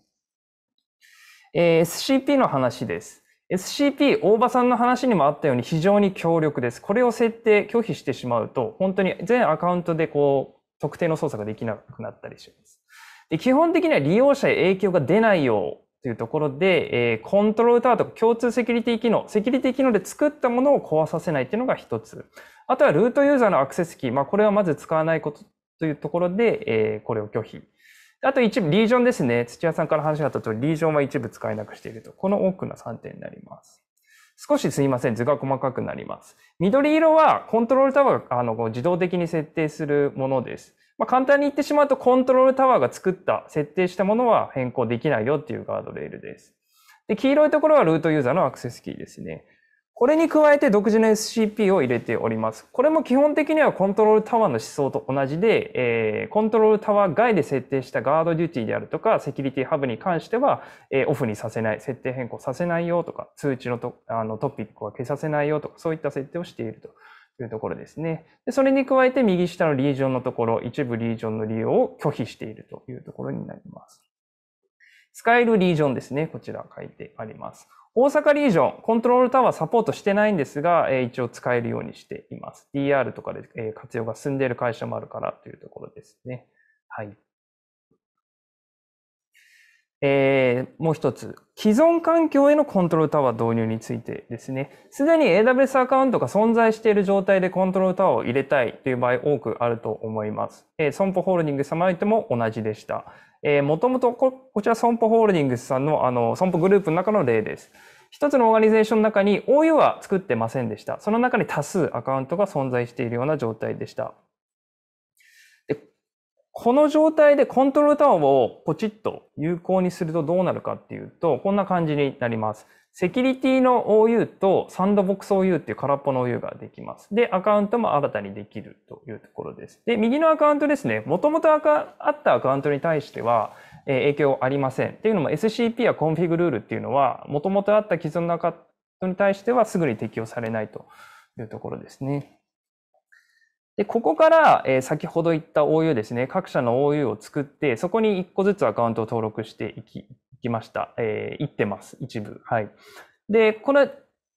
えー、SCP の話です。SCP 大場さんの話にもあったように非常に強力です。これを設定、拒否してしまうと、本当に全アカウントでこう、特定の操作ができなくなったりします。で基本的には利用者へ影響が出ないようというところで、えー、コントロールタワーとか共通セキュリティ機能、セキュリティ機能で作ったものを壊させないというのが一つ。あとはルートユーザーのアクセスキー、まあ、これはまず使わないことというところで、えー、これを拒否。あと一部、リージョンですね。土屋さんから話があった通り、リージョンは一部使えなくしていると。この多くの3点になります。少しすいません、図が細かくなります。緑色はコントロールタワーがあの自動的に設定するものです。まあ、簡単に言ってしまうと、コントロールタワーが作った、設定したものは変更できないよっていうガードレールです。で黄色いところはルートユーザーのアクセスキーですね。これに加えて独自の SCP を入れております。これも基本的にはコントロールタワーの思想と同じで、えー、コントロールタワー外で設定したガードデューティーであるとか、セキュリティハブに関しては、えー、オフにさせない、設定変更させないよとか、通知のとあのトピックは消させないよとか、そういった設定をしていると。いうところですねで。それに加えて右下のリージョンのところ、一部リージョンの利用を拒否しているというところになります。使えるリージョンですね。こちら書いてあります。大阪リージョン、コントロールタワーサポートしてないんですが、え一応使えるようにしています。DR とかで、え活用が進んでいる会社もあるからというところですね。はい。えー、もう一つ、既存環境へのコントロールタワー導入についてですね。すでに AWS アカウントが存在している状態でコントロールタワーを入れたいという場合多くあると思います。えー、損保ホールディングス様におても同じでした。えー、もともとこ、こちら損保ホールディングスさんの、あの、損保グループの中の例です。一つのオーガニゼーションの中に OU は作ってませんでした。その中に多数アカウントが存在しているような状態でした。この状態でコントロールタワーをポチッと有効にするとどうなるかっていうと、こんな感じになります。セキュリティの OU とサンドボックス OU っていう空っぽの OU ができます。で、アカウントも新たにできるというところです。で、右のアカウントですね。もともとあったアカウントに対しては、え影響ありません。っていうのも SCP やコンフィグルールっていうのは、もともとあった既存のアカウントに対してはすぐに適用されないというところですね。で、ここから、え先ほど言った OU ですね、各社の OU を作って、そこに1個ずつアカウントを登録していききました。えー、行ってます、一部。はい。で、この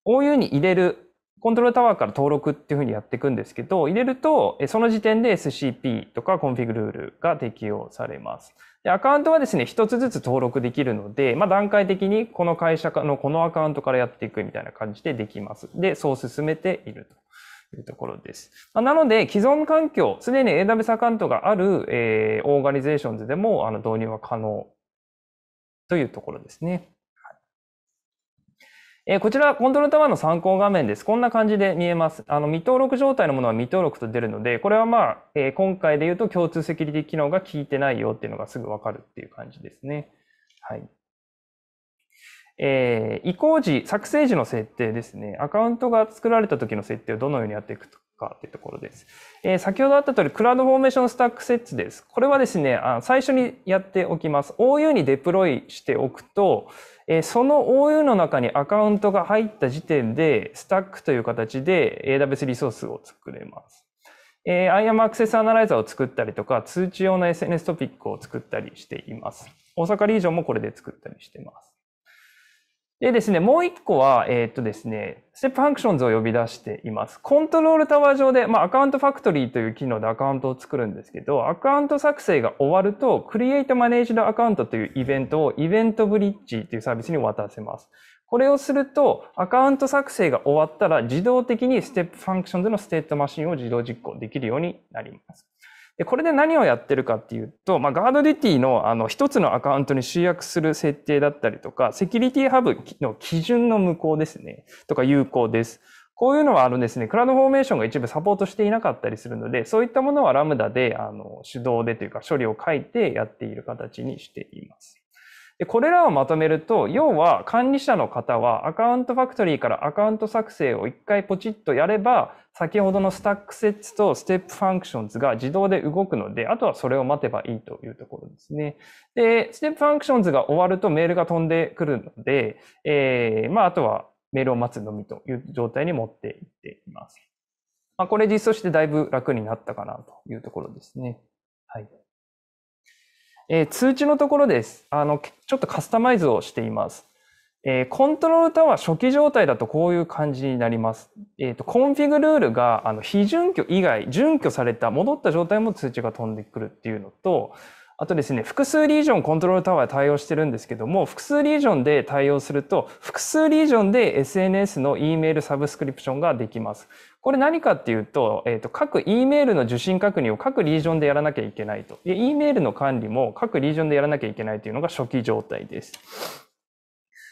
OU に入れる、コントロールタワーから登録っていうふうにやっていくんですけど、入れると、その時点で SCP とかコンフィグルールが適用されます。で、アカウントはですね、一つずつ登録できるので、まあ、段階的にこの会社のこのアカウントからやっていくみたいな感じでできます。で、そう進めていると。というところです。まあ、なので、既存環境、すでに AWS アカウントがある、えー、オーガニゼーションズでもあの導入は可能というところですね。えこちら、コントロールタワーの参考画面です。こんな感じで見えます。あの、未登録状態のものは未登録と出るので、これはまあ、え今回で言うと共通セキュリティ機能が効いてないよっていうのがすぐわかるっていう感じですね。はい。えー、移行時、作成時の設定ですね。アカウントが作られた時の設定をどのようにやっていくかっていうところです。えー、先ほどあった通り、クラウドフォーメーションスタック設置です。これはですね、あ最初にやっておきます。OU にデプロイしておくと、えー、その OU の中にアカウントが入った時点で、スタックという形で AWS リソースを作れます。えー、IAM アクセスアナライザーを作ったりとか、通知用の SNS トピックを作ったりしています。大阪リージョンもこれで作ったりしています。でですね、もう一個は、えー、っとですね、ステップファンクションズを呼び出しています。コントロールタワー上で、まあ、アカウントファクトリーという機能でアカウントを作るんですけど、アカウント作成が終わると、クリエイトマネージドアカウントというイベントをイベントブリッジというサービスに渡せます。これをすると、アカウント作成が終わったら自動的にステップファンクションズのステートマシンを自動実行できるようになります。で、これで何をやってるかっていうと、まあ、ガードディティの、あの、一つのアカウントに集約する設定だったりとか、セキュリティハブの基準の無効ですね、とか有効です。こういうのは、あのですね、クラウドフォーメーションが一部サポートしていなかったりするので、そういったものはラムダで、あの、手動でというか、処理を書いてやっている形にしています。で、これらをまとめると、要は管理者の方はアカウントファクトリーからアカウント作成を一回ポチッとやれば、先ほどのスタックセッツとステップファンクションズが自動で動くので、あとはそれを待てばいいというところですね。で、ステップファンクションズが終わるとメールが飛んでくるので、えー、まあ、あとはメールを待つのみという状態に持っていっています。まあ、これ実装してだいぶ楽になったかなというところですね。はい。えー、通知のところです。あの、ちょっとカスタマイズをしています。えー、コントロールタワー初期状態だとこういう感じになります。えっ、ー、と、コンフィグルールが、あの、非準拠以外、準拠された、戻った状態も通知が飛んでくるっていうのと、あとですね、複数リージョンコントロールタワー対応してるんですけども、複数リージョンで対応すると、複数リージョンで SNS の E メールサブスクリプションができます。これ何かっていうと、えっ、ー、と、各 E メールの受信確認を各リージョンでやらなきゃいけないと。で、E メールの管理も各リージョンでやらなきゃいけないというのが初期状態です。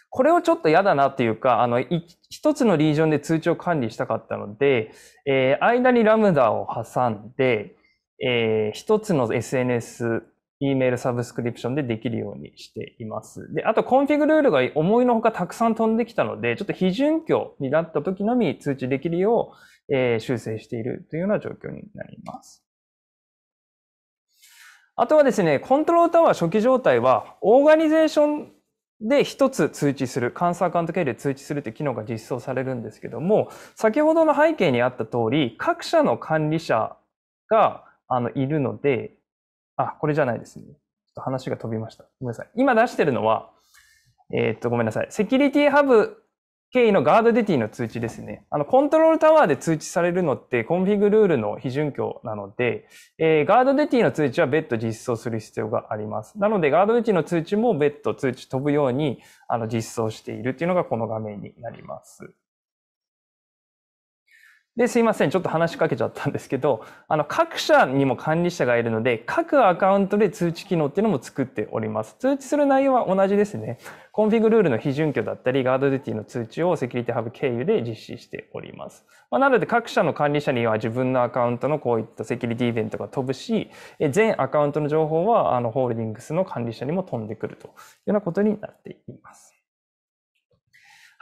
これをちょっと嫌だなっていうか、あの、一つのリージョンで通知を管理したかったので、えー、間にラムダを挟んで、えー、一つの SNS、E メールサブスクリプションでできるようにしています。で、あとコンフィグルールが思いのほかたくさん飛んできたので、ちょっと非準拠になった時のみ通知できるよう、えー、修正しているというような状況になります。あとはですね、コントロールタワー初期状態は、オーガニゼーションで一つ通知する、監査アカウント経由で通知するという機能が実装されるんですけども、先ほどの背景にあった通り、各社の管理者があのいるので、あ、これじゃないですね。ちょっと話が飛びました。ごめんなさい。今出してるのは、えー、っと、ごめんなさい。セキュリティハブ経緯のガードディティの通知ですね。あの、コントロールタワーで通知されるのってコンフィグルールの批准拠なので、えー、ガードディティの通知は別途実装する必要があります。なので、ガードディティの通知も別途通知飛ぶように、あの、実装しているっていうのがこの画面になります。で、すいません。ちょっと話しかけちゃったんですけど、あの、各社にも管理者がいるので、各アカウントで通知機能っていうのも作っております。通知する内容は同じですね。コンフィグルールの非準拠だったり、ガードデュティの通知をセキュリティハブ経由で実施しております。まあ、なので、各社の管理者には自分のアカウントのこういったセキュリティイベントが飛ぶし、全アカウントの情報は、あの、ホールディングスの管理者にも飛んでくるというようなことになっています。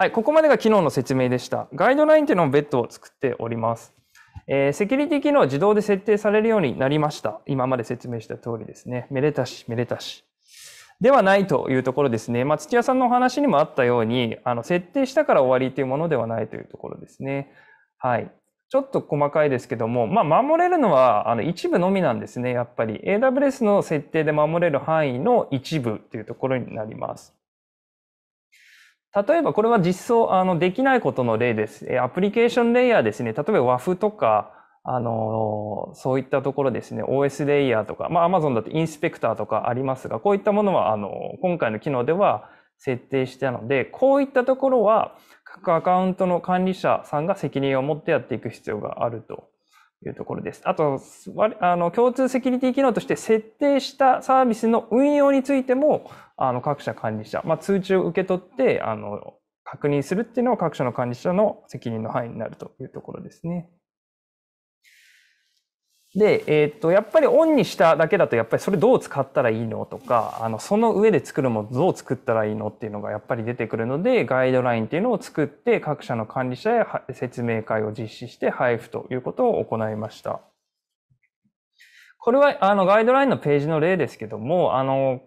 はい、ここまでが機能の説明でした。ガイドラインというのも別途作っております。えー、セキュリティ機能は自動で設定されるようになりました。今まで説明した通りですね。めでたし、めでたし。ではないというところですね。まあ、土屋さんのお話にもあったように、あの設定したから終わりというものではないというところですね。はい。ちょっと細かいですけども、まあ、守れるのはあの一部のみなんですね、やっぱり。AWS の設定で守れる範囲の一部というところになります。例えばこれは実装あのできないことの例です。アプリケーションレイヤーですね。例えば WAF とか、あの、そういったところですね。OS レイヤーとか、まあ Amazon だとインスペクターとかありますが、こういったものは、あの、今回の機能では設定したので、こういったところは各アカウントの管理者さんが責任を持ってやっていく必要があるというところです。あと、あの共通セキュリティ機能として設定したサービスの運用についても、あの各社管理者、まあ、通知を受け取ってあの確認するっていうのは各社の管理者の責任の範囲になるというところですね。で、えー、っと、やっぱりオンにしただけだと、やっぱりそれどう使ったらいいのとか、あの、その上で作るものどう作ったらいいのっていうのがやっぱり出てくるので、ガイドラインっていうのを作って、各社の管理者へ説明会を実施して配布ということを行いました。これは、あの、ガイドラインのページの例ですけども、あの、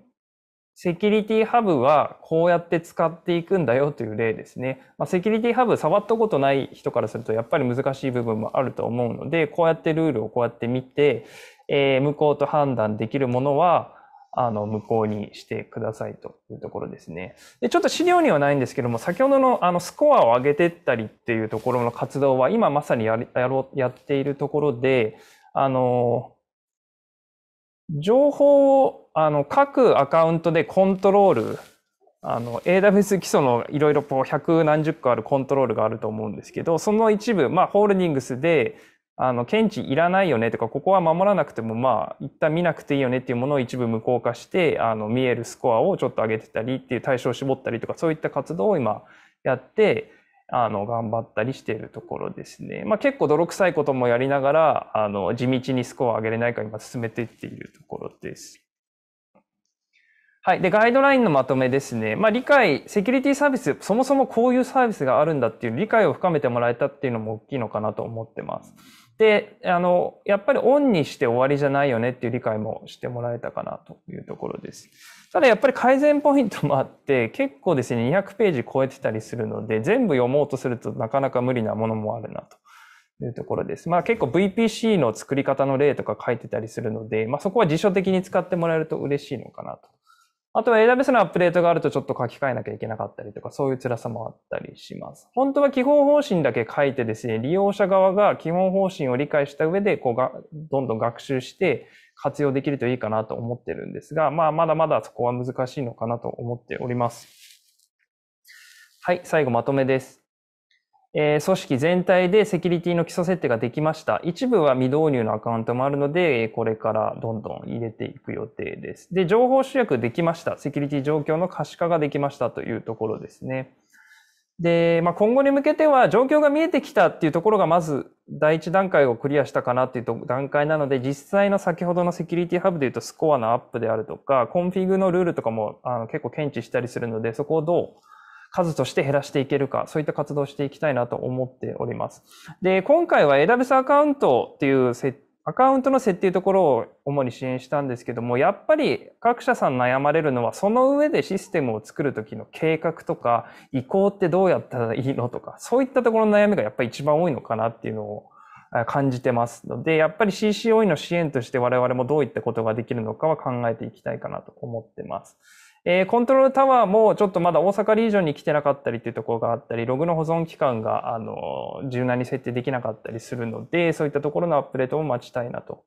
セキュリティハブはこうやって使っていくんだよという例ですね。まあ、セキュリティハブ触ったことない人からするとやっぱり難しい部分もあると思うので、こうやってルールをこうやって見て、えー、無効と判断できるものは、あの、無効にしてくださいというところですね。で、ちょっと資料にはないんですけども、先ほどのあの、スコアを上げてったりっていうところの活動は今まさにややろう、やっているところで、あの、情報をあの各アカウントでコントロール、AWS 基礎のいろいろ百何十個あるコントロールがあると思うんですけど、その一部、まあ、ホールディングスで、あの、検知いらないよねとか、ここは守らなくても、まあ、一旦見なくていいよねっていうものを一部無効化して、あの、見えるスコアをちょっと上げてたりっていう対象を絞ったりとか、そういった活動を今やって、あの頑張ったりしているところですね、まあ、結構泥臭いこともやりながらあの地道にスコアを上げれないか今進めていっているところです。はい。で、ガイドラインのまとめですね。まあ、理解、セキュリティサービス、そもそもこういうサービスがあるんだっていう理解を深めてもらえたっていうのも大きいのかなと思ってます。で、あの、やっぱりオンにして終わりじゃないよねっていう理解もしてもらえたかなというところです。ただやっぱり改善ポイントもあって、結構ですね、200ページ超えてたりするので、全部読もうとするとなかなか無理なものもあるなと。いうところです。まあ結構 VPC の作り方の例とか書いてたりするので、まあそこは辞書的に使ってもらえると嬉しいのかなと。あとは AWS のアップデートがあるとちょっと書き換えなきゃいけなかったりとか、そういう辛さもあったりします。本当は基本方針だけ書いてですね、利用者側が基本方針を理解した上で、こうが、どんどん学習して、活用できるといいかなと思ってるんですが、まあ、まだまだそこは難しいのかなと思っております。はい、最後まとめです。えー、組織全体でセキュリティの基礎設定ができました。一部は未導入のアカウントもあるので、これからどんどん入れていく予定です。で、情報集約できました。セキュリティ状況の可視化ができましたというところですね。で、まあ、今後に向けては状況が見えてきたっていうところがまず第一段階をクリアしたかなっていう段階なので、実際の先ほどのセキュリティハブで言うとスコアのアップであるとか、コンフィグのルールとかもあの結構検知したりするので、そこをどう数として減らしていけるか、そういった活動をしていきたいなと思っております。で、今回は AWS アカウントっていう設アカウントの設定ところを主に支援したんですけども、やっぱり各社さん悩まれるのは、その上でシステムを作るときの計画とか、移行ってどうやったらいいのとか、そういったところの悩みがやっぱり一番多いのかなっていうのを感じてますので、やっぱり CCOE の支援として我々もどういったことができるのかは考えていきたいかなと思ってます。えー、コントロールタワーもちょっとまだ大阪リージョンに来てなかったりっていうところがあったり、ログの保存期間が、あの、柔軟に設定できなかったりするので、そういったところのアップデートも待ちたいなと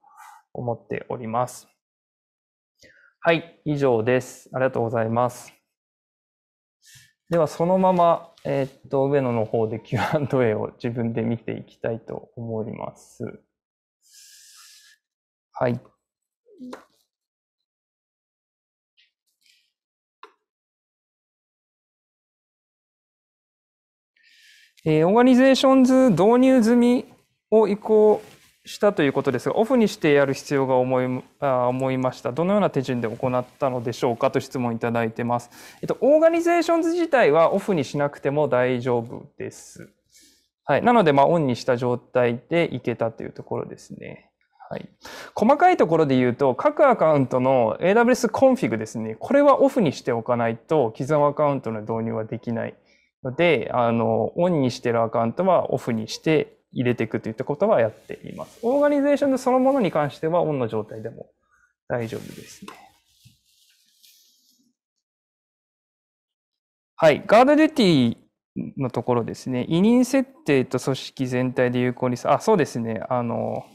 思っております。はい、以上です。ありがとうございます。では、そのまま、えー、っと、上野の方で Q&A
を自分で見ていきたいと思います。はい。えー、オーガニゼーションズ導入済みを移行したということですが、オフにしてやる必
要が思いあ思いました。どのような手順で行ったのでしょうかと質問いただいてます。えっと、オーガニゼーションズ自体はオフにしなくても大丈夫です。はい。なので、まあ、オンにした状態でいけたというところですね。はい。細かいところで言うと、各アカウントの AWS コンフィグですね。これはオフにしておかないと、既存アカウントの導入はできない。ので、あの、オンにしてるアカウントはオフにして入れていくといったことはやっています。オーガニゼーションそのものに関してはオンの状態でも大丈夫ですね。はい。ガードデュティのところですね。委任設定と組織全体で有効にあ、そうですね。あの、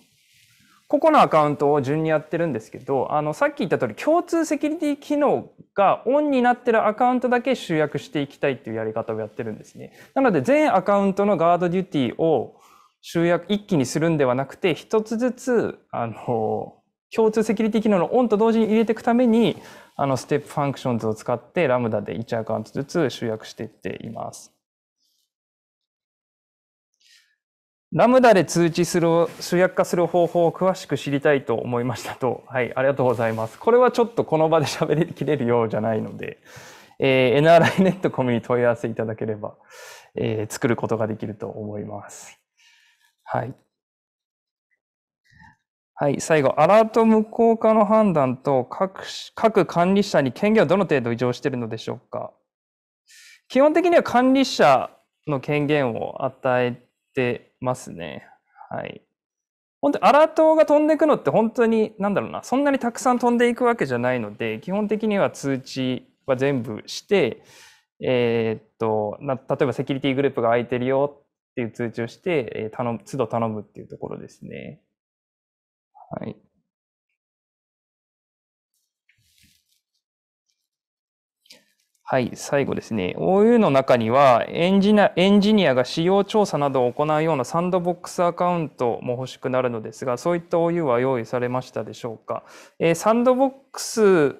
ここのアカウントを順にやってるんですけど、あの、さっき言った通り、共通セキュリティ機能がオンになってるアカウントだけ集約していきたいっていうやり方をやってるんですね。なので、全アカウントのガードデューティーを集約、一気にするんではなくて、一つずつ、あの、共通セキュリティ機能のオンと同時に入れていくために、あの、ステップファンクションズを使って、ラムダで1アカウントずつ集約していっています。ラムダで通知する、集約化する方法を詳しく知りたいと思いましたと。はい、ありがとうございます。これはちょっとこの場で喋りきれるようじゃないので、えー、NRI ネットコミに問い合わせいただければ、えー、作ることができると思います。はい。はい、最後、アラート無効化の判断と各各管理者に権限はどの程度異常しているのでしょうか。基本的には管理者の権限を与えってますね。はい。本当アラートが飛んでいくのって本当に、なんだろうな、そんなにたくさん飛んでいくわけじゃないので、基本的には通知は全部して、えー、っとな、例えばセキュリティグループが空いてるよっていう
通知をして、えー、頼む、都度頼むっていうところですね。はい。
はい、最後ですね。OU の中にはエンジニア、エンジニアが使用調査などを行うようなサンドボックスアカウントも欲しくなるのですが、そういった OU は用意されましたでしょうか。えー、サンドボックス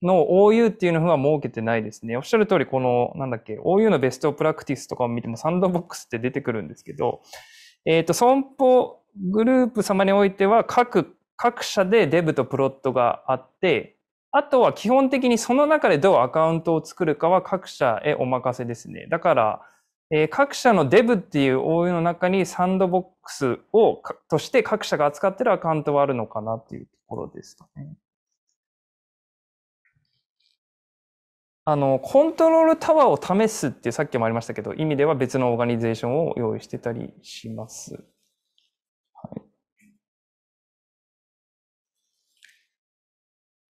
の OU っていうのは設けてないですね。おっしゃる通り、この、なんだっけ、OU のベストプラクティスとかを見てもサンドボックスって出てくるんですけど、えっ、ー、と、損保グループ様においては各、各社でデブとプロットがあって、あとは基本的にその中でどうアカウントを作るかは各社へお任せですね。だから、えー、各社のデブっていう応用の中にサンドボックスをとして各社が扱ってるアカウントはあるのかなっ
ていうところですかね。
あの、コントロールタワーを試すってさっきもありましたけど、意味では別のオーガニゼーションを用意してたりします。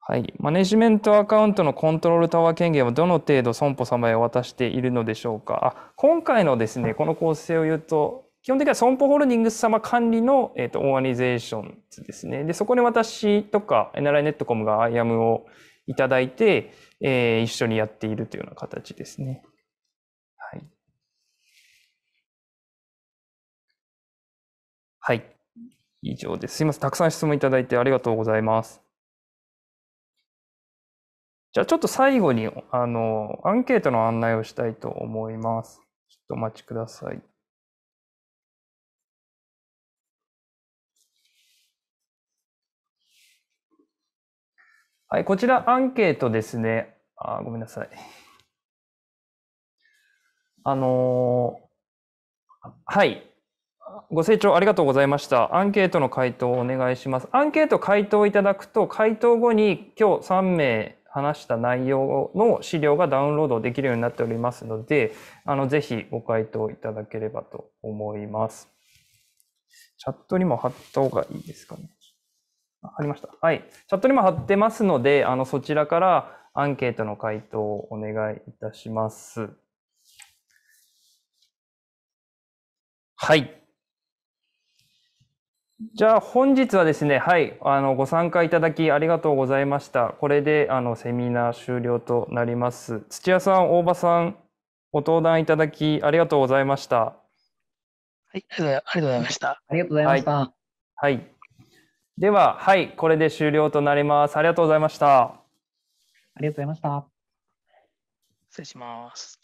はい、マネジメントアカウントのコントロールタワー権限はどの程度損保様へ渡しているのでしょうか。今回のですね、この構成を言うと、基本的には損保ホールディングス様管理の、えーと、とオーガニゼーションですね。で、そこに私とか NRI ネットコムが IAM をいただいて、えー、一緒にやっ
ているというような形ですね。はい。はい。以上です。すいません。たくさん質問いただいてありがとうございます。じゃあちょっと最後に、あの、アンケートの案内をしたいと思います。ちょっとお待ちください。はい、こちらアンケートですね。あ、ごめんなさい。あの
ー、はい。ご清聴ありがとうございました。アンケートの回答をお願いします。アンケート回答いただくと、回答後に今日3名、話した内容の資料がダウンロードできるようになっておりますので、あのぜひご回答いただければと思います。チャットにも貼った方がいいですかね。ありました。はい。チャットにも貼ってますので、あのそちらからアンケートの回答をお願いいたします。はい。じゃあ本日はですね、はい、あのご参加いただきありがとうございました。これであのセミナー終了となります。土屋さん、大場さん、ご登壇いただきありがとうございました。は
い、ありがとうございました。ありがとうございました。はい。
はい、では、はい、これで終了となります。ありがとうございました。あ
りがとうございました。
失礼します。